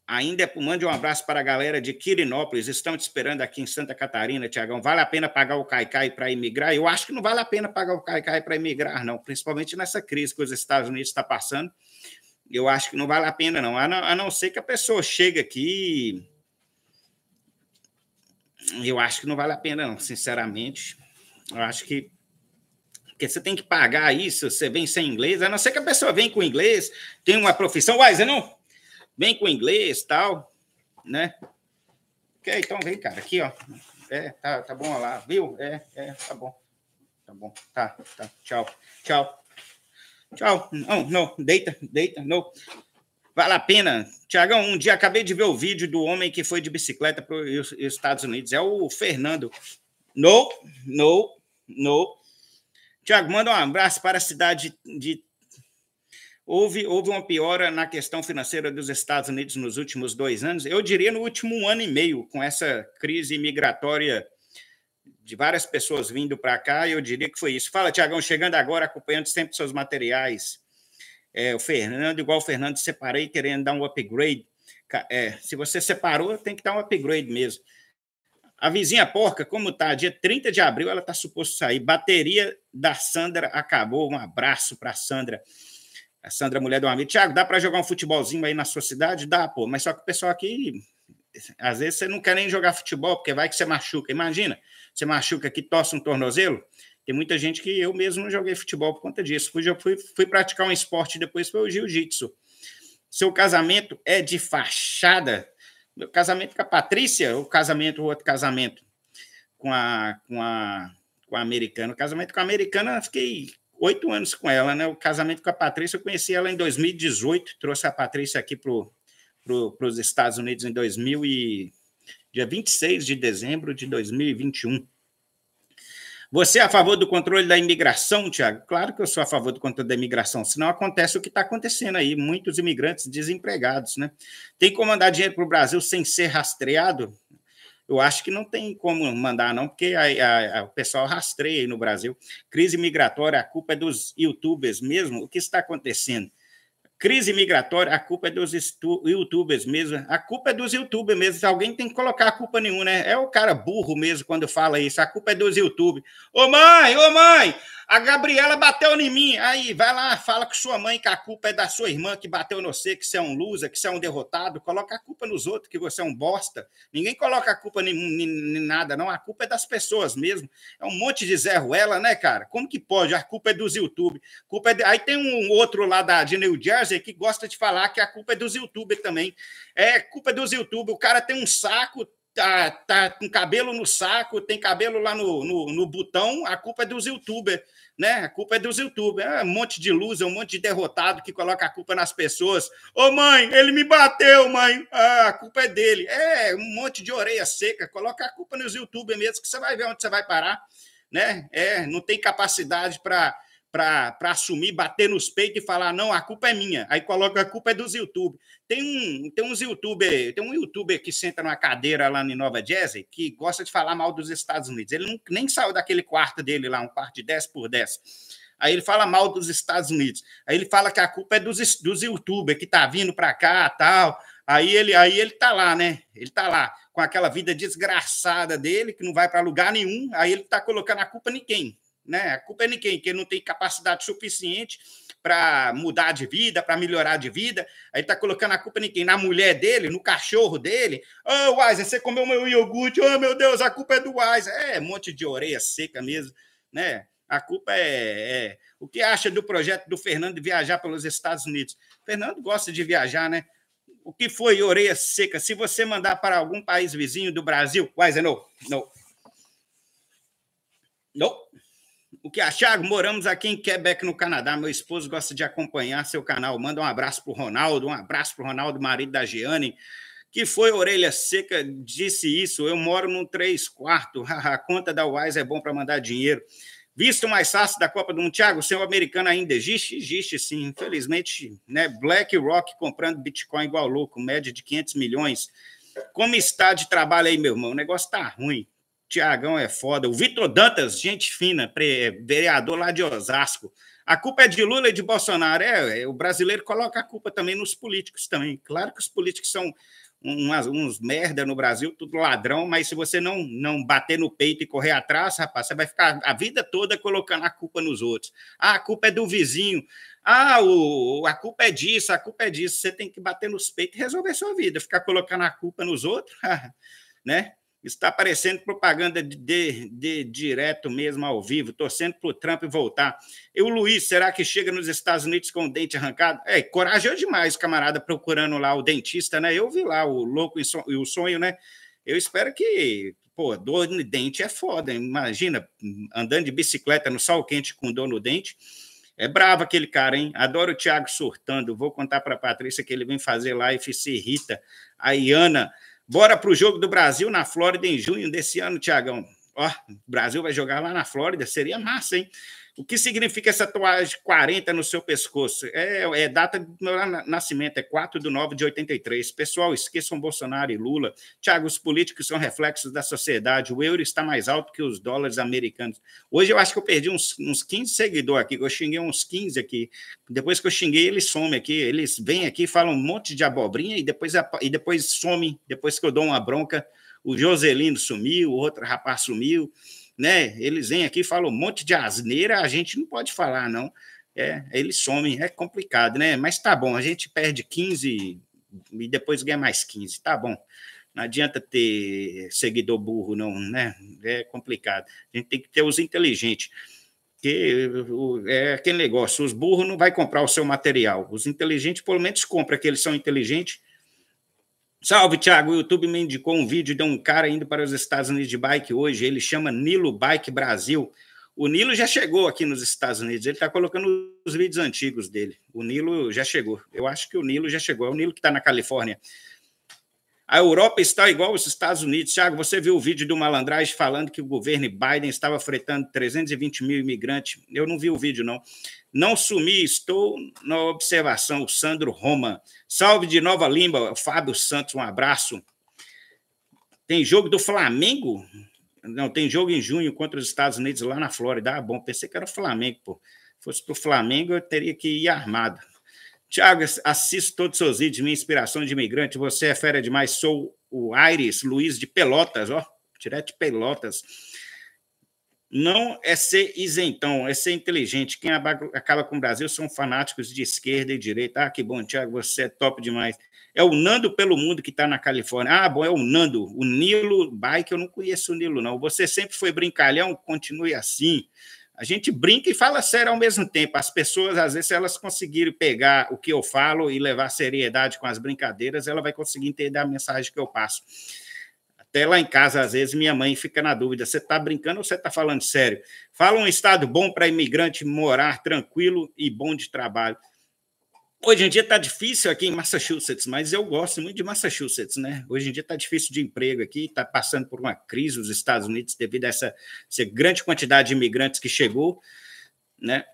Ainda é mande um abraço para a galera de Quirinópolis. Estão te esperando aqui em Santa Catarina, Tiagão. Vale a pena pagar o Caicai para emigrar? Eu acho que não vale a pena pagar o Caicai para emigrar, não. Principalmente nessa crise que os Estados Unidos estão tá passando. Eu acho que não vale a pena, não. A, não. a não ser que a pessoa chegue aqui. Eu acho que não vale a pena, não, sinceramente. Eu acho que porque você tem que pagar isso, você vem sem inglês, a não ser que a pessoa vem com inglês, tem uma profissão. Uai, você não, vem com inglês tal, né? Ok, então vem, cara, aqui, ó. É, tá, tá bom, ó lá, viu? É, é, tá bom. Tá bom, tá, tá. Tchau, tchau. Tchau. Não, não, deita, deita, não. Vale a pena. Tiagão, um dia acabei de ver o vídeo do homem que foi de bicicleta para os Estados Unidos. É o Fernando. No, no, no. Tiago, manda um abraço para a cidade de Houve, houve uma piora na questão financeira dos Estados Unidos nos últimos dois anos, eu diria no último ano e meio, com essa crise migratória de várias pessoas vindo para cá, eu diria que foi isso. Fala, Tiagão, chegando agora, acompanhando sempre seus materiais. É, o Fernando, igual o Fernando, separei querendo dar um upgrade. É, se você separou, tem que dar um upgrade mesmo. A vizinha porca, como tá? Dia 30 de abril ela está suposto sair. Bateria da Sandra acabou. Um abraço para a Sandra. A Sandra, mulher do um amigo, Thiago, dá para jogar um futebolzinho aí na sua cidade? Dá, pô, mas só que o pessoal aqui, às vezes você não quer nem jogar futebol, porque vai que você machuca. Imagina, você machuca aqui, torce um tornozelo. Tem muita gente que eu mesmo não joguei futebol por conta disso. Fui, fui, fui praticar um esporte depois, foi o jiu-jitsu. Seu casamento é de fachada. Meu casamento com a Patrícia, o casamento, o outro casamento com a, com a, com a americana. O casamento com a americana, fiquei oito anos com ela, né? O casamento com a Patrícia, eu conheci ela em 2018, trouxe a Patrícia aqui para pro, os Estados Unidos em 2000 e, dia 26 de dezembro de 2021. Você é a favor do controle da imigração, Tiago? Claro que eu sou a favor do controle da imigração, senão acontece o que está acontecendo aí, muitos imigrantes desempregados, né? Tem como mandar dinheiro para o Brasil sem ser rastreado? eu acho que não tem como mandar, não, porque a, a, a, o pessoal rastreia aí no Brasil. Crise migratória, a culpa é dos youtubers mesmo. O que está acontecendo? Crise migratória, a culpa é dos youtubers mesmo. A culpa é dos youtubers mesmo. Alguém tem que colocar a culpa nenhuma, né? É o cara burro mesmo quando fala isso. A culpa é dos youtubers. Ô mãe, ô mãe, a Gabriela bateu em mim. Aí, vai lá, fala com sua mãe que a culpa é da sua irmã que bateu no você, que você é um loser, que você é um derrotado. Coloca a culpa nos outros, que você é um bosta. Ninguém coloca a culpa em nada, não. A culpa é das pessoas mesmo. É um monte de Zé Ruela, né, cara? Como que pode? A culpa é dos youtubers. Culpa é de... Aí tem um outro lá da, de New Jersey que gosta de falar que a culpa é dos youtubers também. É, culpa dos youtubers. O cara tem um saco, tá, tá com cabelo no saco, tem cabelo lá no, no, no botão, a culpa é dos youtubers, né? A culpa é dos youtubers. É um monte de loser, um monte de derrotado que coloca a culpa nas pessoas. Ô mãe, ele me bateu, mãe. Ah, a culpa é dele. É, um monte de orelha seca. Coloca a culpa nos youtubers mesmo, que você vai ver onde você vai parar, né? É, não tem capacidade para para assumir, bater nos peitos e falar, não, a culpa é minha. Aí coloca a culpa é dos YouTube. Tem um, tem uns youtuber, tem um youtuber que senta numa cadeira lá em Nova Jersey que gosta de falar mal dos Estados Unidos. Ele não, nem saiu daquele quarto dele lá, um quarto de 10 por 10. Aí ele fala mal dos Estados Unidos. Aí ele fala que a culpa é dos, dos youtubers que tá vindo para cá, tal. Aí ele, aí ele tá lá, né? Ele tá lá com aquela vida desgraçada dele, que não vai para lugar nenhum. Aí ele tá colocando a culpa em quem? Né? A culpa é de quem? Quem não tem capacidade suficiente para mudar de vida, para melhorar de vida. Aí está colocando a culpa em quem? Na mulher dele, no cachorro dele. Ô, oh, Weiser, você comeu meu iogurte. Ô, oh, meu Deus, a culpa é do Weiser. É, um monte de orelha seca mesmo, né? A culpa é, é, O que acha do projeto do Fernando de viajar pelos Estados Unidos? O Fernando gosta de viajar, né? O que foi orelha seca? Se você mandar para algum país vizinho do Brasil, Weiser, não, não. Não. O que Thiago Moramos aqui em Quebec, no Canadá. Meu esposo gosta de acompanhar seu canal. Manda um abraço pro Ronaldo, um abraço pro Ronaldo, marido da Giane, que foi orelha seca, disse isso. Eu moro num 3 quarto. A conta da Wise é bom para mandar dinheiro. Visto mais fácil da Copa do Mundo, Thiago, seu americano ainda existe? Existe, sim. Infelizmente, né? BlackRock comprando Bitcoin igual louco, média de 500 milhões. Como está de trabalho aí, meu irmão? O negócio tá ruim. Tiagão é foda. O Vitor Dantas, gente fina, é, vereador lá de Osasco. A culpa é de Lula e de Bolsonaro. É, é, o brasileiro coloca a culpa também nos políticos também. Claro que os políticos são umas, uns merda no Brasil, tudo ladrão, mas se você não, não bater no peito e correr atrás, rapaz, você vai ficar a vida toda colocando a culpa nos outros. Ah, a culpa é do vizinho. Ah, o, a culpa é disso, a culpa é disso. Você tem que bater nos peitos e resolver sua vida. Ficar colocando a culpa nos outros, né? Está parecendo propaganda de, de, de, direto mesmo, ao vivo, torcendo para o Trump voltar. E o Luiz, será que chega nos Estados Unidos com o dente arrancado? É, coragem demais, camarada, procurando lá o dentista, né? Eu vi lá o louco e o sonho, né? Eu espero que, pô, dor no dente é foda. Imagina, andando de bicicleta no sol quente com dor no dente. É bravo aquele cara, hein? Adoro o Thiago surtando. Vou contar para a Patrícia que ele vem fazer live e se irrita. A Iana Bora para o jogo do Brasil na Flórida em junho desse ano, Tiagão. Ó, o Brasil vai jogar lá na Flórida, seria massa, hein? O que significa essa tatuagem 40 no seu pescoço? É, é data do meu nascimento, é 4 de 9 de 83. Pessoal, esqueçam Bolsonaro e Lula. Tiago, os políticos são reflexos da sociedade. O euro está mais alto que os dólares americanos. Hoje eu acho que eu perdi uns, uns 15 seguidores aqui, que eu xinguei uns 15 aqui. Depois que eu xinguei, eles somem aqui. Eles vêm aqui, falam um monte de abobrinha e depois, e depois somem. Depois que eu dou uma bronca, o Joselino sumiu, o outro rapaz sumiu né? Eles vêm aqui falam um monte de asneira, a gente não pode falar, não. É, eles somem, é complicado, né? Mas tá bom, a gente perde 15 e depois ganha mais 15, tá bom. Não adianta ter seguidor burro, não, né? É complicado. A gente tem que ter os inteligentes. Que é aquele negócio, os burros não vai comprar o seu material. Os inteligentes, pelo menos, compra, que eles são inteligentes Salve, Thiago. O YouTube me indicou um vídeo de um cara indo para os Estados Unidos de bike hoje. Ele chama Nilo Bike Brasil. O Nilo já chegou aqui nos Estados Unidos. Ele está colocando os vídeos antigos dele. O Nilo já chegou. Eu acho que o Nilo já chegou. É o Nilo que está na Califórnia. A Europa está igual aos Estados Unidos. Thiago, você viu o vídeo do Malandragem falando que o governo Biden estava fretando 320 mil imigrantes? Eu não vi o vídeo, não. Não sumi, estou na observação, o Sandro Roma. Salve de Nova Lima, o Fábio Santos, um abraço. Tem jogo do Flamengo? Não, tem jogo em junho contra os Estados Unidos lá na Flórida. Ah, bom, pensei que era o Flamengo, pô. Se fosse pro Flamengo, eu teria que ir armado. Tiago, assisto todos os seus vídeos, minha inspiração de imigrante. Você é fera demais, sou o Aires Luiz de Pelotas, ó, direto de Pelotas não é ser isentão, é ser inteligente. Quem acaba com o Brasil são fanáticos de esquerda e direita. Ah, que bom, Tiago, você é top demais. É o Nando pelo mundo que está na Califórnia. Ah, bom, é o Nando. O Nilo Bike, eu não conheço o Nilo, não. Você sempre foi brincalhão, continue assim. A gente brinca e fala sério ao mesmo tempo. As pessoas, às vezes, se elas conseguirem pegar o que eu falo e levar seriedade com as brincadeiras, ela vai conseguir entender a mensagem que eu passo. Até lá em casa, às vezes, minha mãe fica na dúvida: você está brincando ou você está falando sério? Fala um estado bom para imigrante morar tranquilo e bom de trabalho. Hoje em dia está difícil aqui em Massachusetts, mas eu gosto muito de Massachusetts, né? Hoje em dia está difícil de emprego aqui, está passando por uma crise os Estados Unidos devido a essa, essa grande quantidade de imigrantes que chegou, né?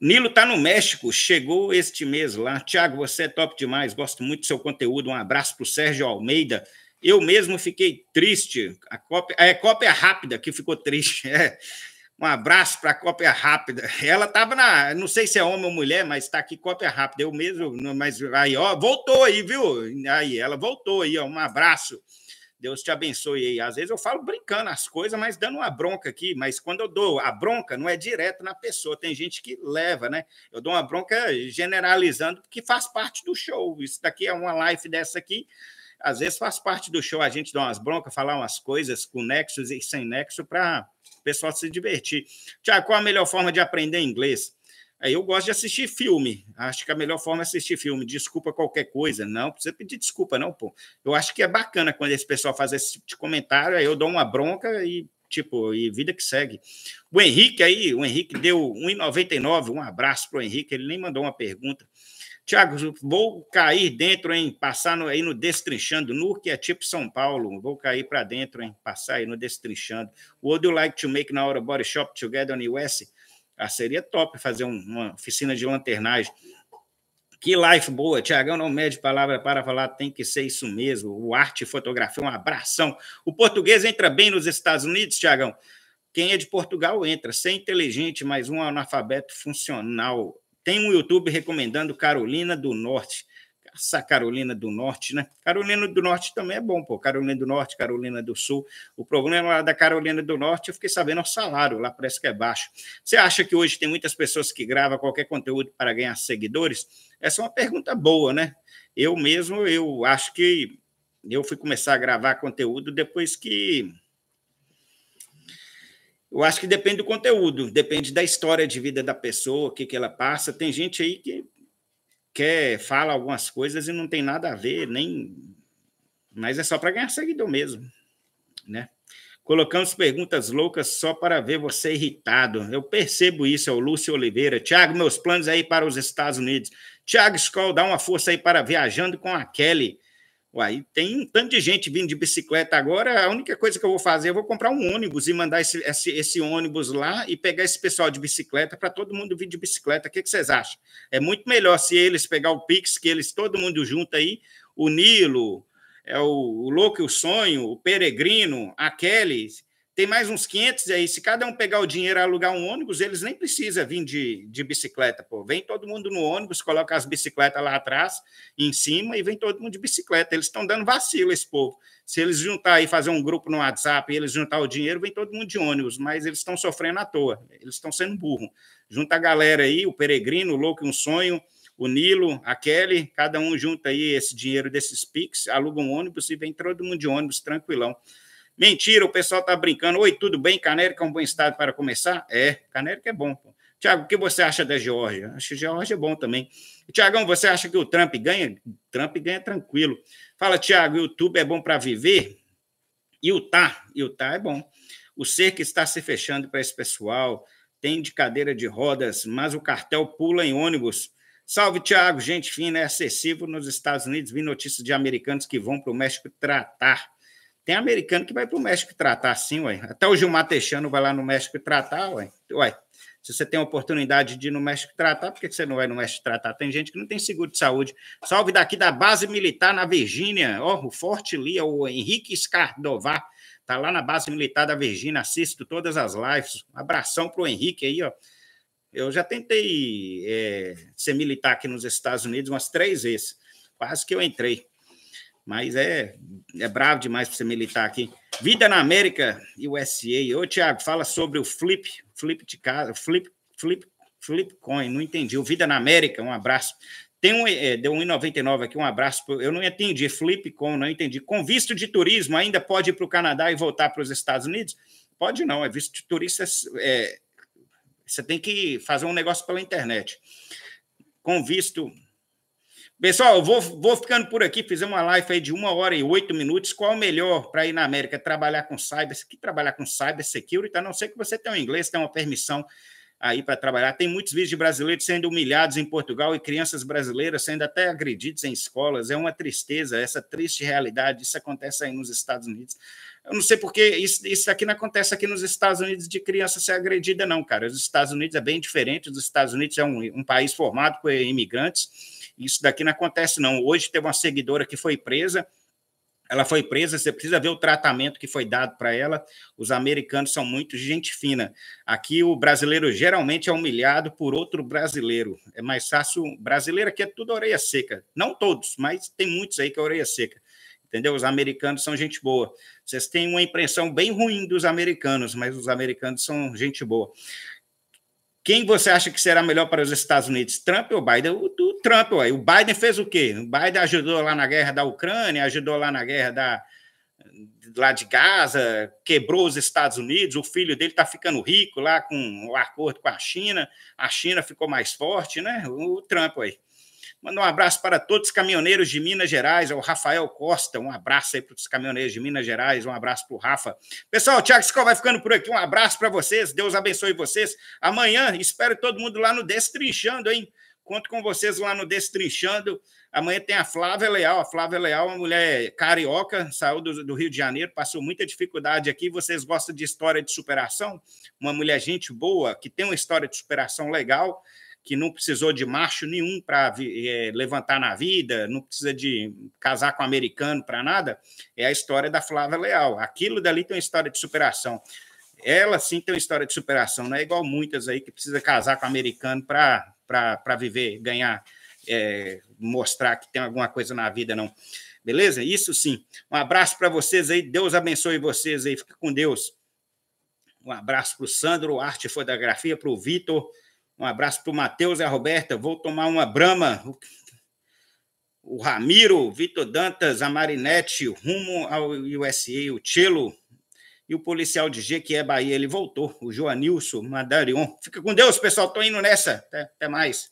Nilo está no México, chegou este mês lá. Tiago, você é top demais, gosto muito do seu conteúdo. Um abraço para o Sérgio Almeida. Eu mesmo fiquei triste. A cópia, é cópia é rápida que ficou triste. É. Um abraço para a cópia é rápida. Ela estava na. Não sei se é homem ou mulher, mas está aqui cópia é rápida. Eu mesmo. Mas aí, ó, voltou aí, viu? Aí, ela voltou aí, ó. Um abraço. Deus te abençoe aí. Às vezes eu falo brincando as coisas, mas dando uma bronca aqui. Mas quando eu dou a bronca, não é direto na pessoa. Tem gente que leva, né? Eu dou uma bronca generalizando, porque faz parte do show. Isso daqui é uma live dessa aqui às vezes faz parte do show a gente dar umas broncas, falar umas coisas com nexos e sem nexo para o pessoal se divertir. Tiago, qual a melhor forma de aprender inglês? É, eu gosto de assistir filme. Acho que a melhor forma é assistir filme. Desculpa qualquer coisa. Não precisa pedir desculpa, não, pô. Eu acho que é bacana quando esse pessoal faz esse tipo de comentário, aí eu dou uma bronca e, tipo, e vida que segue. O Henrique aí, o Henrique deu 1,99. Um abraço pro Henrique. Ele nem mandou uma pergunta. Tiago, vou cair dentro, hein? Passar no, aí no Destrinchando. no que é tipo São Paulo. Vou cair para dentro, hein? Passar aí no Destrinchando. Would you like to make na hora Body Shop Together on US? Ah, seria top fazer um, uma oficina de lanternagem. Que life boa, Tiagão não mede palavra para falar, tem que ser isso mesmo. O arte e fotografia, um abração. O português entra bem nos Estados Unidos, Tiagão. Quem é de Portugal entra, ser é inteligente, mas um analfabeto funcional. Tem um YouTube recomendando Carolina do Norte. Essa Carolina do Norte, né? Carolina do Norte também é bom, pô. Carolina do Norte, Carolina do Sul. O problema lá da Carolina do Norte, eu fiquei sabendo, é o salário lá parece que é baixo. Você acha que hoje tem muitas pessoas que gravam qualquer conteúdo para ganhar seguidores? Essa é uma pergunta boa, né? Eu mesmo, eu acho que eu fui começar a gravar conteúdo depois que eu acho que depende do conteúdo, depende da história de vida da pessoa, o que, que ela passa. Tem gente aí que quer fala algumas coisas e não tem nada a ver, nem. Mas é só para ganhar seguidor mesmo, né? Colocamos perguntas loucas só para ver você irritado. Eu percebo isso, é o Lúcio Oliveira. Tiago, meus planos aí é para os Estados Unidos. Tiago Skoll, dá uma força aí para Viajando com a Kelly. Uai, tem um tanto de gente vindo de bicicleta agora. A única coisa que eu vou fazer, eu vou comprar um ônibus e mandar esse, esse, esse ônibus lá e pegar esse pessoal de bicicleta para todo mundo vir de bicicleta. O que, que, vocês acham? É muito melhor se eles pegar o Pix, que eles, todo mundo junto aí, o Nilo, é o, o Louco e o Sonho, o Peregrino, a Kelly, tem mais uns 500 aí. Se cada um pegar o dinheiro e alugar um ônibus, eles nem precisam vir de, de bicicleta, pô. Vem todo mundo no ônibus, coloca as bicicletas lá atrás, em cima, e vem todo mundo de bicicleta. Eles estão dando vacilo esse povo. Se eles juntar aí, fazer um grupo no WhatsApp e eles juntar o dinheiro, vem todo mundo de ônibus, mas eles estão sofrendo à toa. Eles estão sendo burro. Junta a galera aí, o Peregrino, o Louco e um Sonho, o Nilo, a Kelly, cada um junta aí esse dinheiro desses PIX, aluga um ônibus e vem todo mundo de ônibus tranquilão. Mentira, o pessoal está brincando. Oi, tudo bem? Canérica é um bom estado para começar? É, Canérica é bom. Tiago, o que você acha da Geórgia? Acho que a Geórgia é bom também. Tiagão, você acha que o Trump ganha? Trump ganha tranquilo. Fala, Tiago, YouTube é bom para viver? Utah, Utah é bom. O que está se fechando para esse pessoal. Tem de cadeira de rodas, mas o cartel pula em ônibus. Salve, Tiago, gente fina, é acessível nos Estados Unidos. Vi notícias de americanos que vão para o México tratar. Tem americano que vai para o México tratar assim, ué. Até o Gilmar Teixano vai lá no México tratar, ué. ué. Se você tem a oportunidade de ir no México tratar, por que você não vai no México tratar? Tem gente que não tem seguro de saúde. Salve daqui da base militar na Virgínia. Ó, o Forte Lia, o Henrique Escardová. tá lá na base militar da Virgínia, assisto todas as lives. Um abração pro Henrique aí, ó. Eu já tentei é, ser militar aqui nos Estados Unidos umas três vezes. Quase que eu entrei. Mas é, é bravo demais para você militar aqui. Vida na América, USA. Ô, Tiago, fala sobre o Flip, Flip de casa, Flip, Flip, Flip Coin, não entendi. O Vida na América, um abraço. Tem um, é, deu 1,99 aqui, um abraço. Pro, eu não entendi, Flip Coin, não entendi. Com visto de turismo, ainda pode ir para o Canadá e voltar para os Estados Unidos? Pode não, é visto de turista, é, é, você tem que fazer um negócio pela internet. Com visto Pessoal, eu vou, vou ficando por aqui. Fizemos uma live aí de uma hora e oito minutos. Qual é o melhor para ir na América? Trabalhar com cyber, que trabalhar com cyber security, a não ser que você tenha um inglês, tenha uma permissão aí para trabalhar. Tem muitos vídeos de brasileiros sendo humilhados em Portugal e crianças brasileiras sendo até agredidas em escolas. É uma tristeza, essa triste realidade. Isso acontece aí nos Estados Unidos. Eu não sei porque isso, isso aqui não acontece aqui nos Estados Unidos de criança ser agredida, não, cara. Os Estados Unidos é bem diferente. Os Estados Unidos é um, um país formado por imigrantes. Isso daqui não acontece, não. Hoje teve uma seguidora que foi presa ela foi presa, você precisa ver o tratamento que foi dado para ela. Os americanos são muito gente fina. Aqui o brasileiro geralmente é humilhado por outro brasileiro. É mais fácil. Brasileiro aqui é tudo orelha seca. Não todos, mas tem muitos aí que é orelha seca. Entendeu? Os americanos são gente boa. Vocês têm uma impressão bem ruim dos americanos, mas os americanos são gente boa. Quem você acha que será melhor para os Estados Unidos, Trump ou Biden? O, o Trump, ué. o Biden fez o quê? O Biden ajudou lá na guerra da Ucrânia, ajudou lá na guerra da, lá de Gaza, quebrou os Estados Unidos, o filho dele está ficando rico lá com o acordo com a China, a China ficou mais forte, né? O Trump aí. Manda um abraço para todos os caminhoneiros de Minas Gerais, é o Rafael Costa. Um abraço aí para os caminhoneiros de Minas Gerais, um abraço para o Rafa. Pessoal, o Thiago Scott vai ficando por aqui. Um abraço para vocês, Deus abençoe vocês. Amanhã, espero todo mundo lá no Destrinchando, hein? Conto com vocês lá no Destrinchando. Amanhã tem a Flávia Leal. A Flávia Leal é uma mulher carioca, saiu do, do, Rio de Janeiro, passou muita dificuldade aqui. Vocês gostam de história de superação? Uma mulher gente boa, que tem uma história de superação legal que não precisou de macho nenhum para é, levantar na vida, não precisa de casar com um americano para nada, é a história da Flávia Leal. Aquilo dali tem uma história de superação. Ela sim tem uma história de superação, não é igual muitas aí que precisa casar com um americano para viver, ganhar, é, mostrar que tem alguma coisa na vida, não. Beleza? Isso sim. Um abraço para vocês aí. Deus abençoe vocês aí. Fica com Deus. Um abraço para o Sandro, Arte e Fotografia, para o Vitor um abraço para o Matheus e a Roberta. Vou tomar uma brama. O Ramiro, o Vitor Dantas, a Marinette, rumo ao USA, o Tilo e o policial de G, que é Bahia, ele voltou. O Joanilson Madarion. Fica com Deus, pessoal. Estou indo nessa. Até, até mais.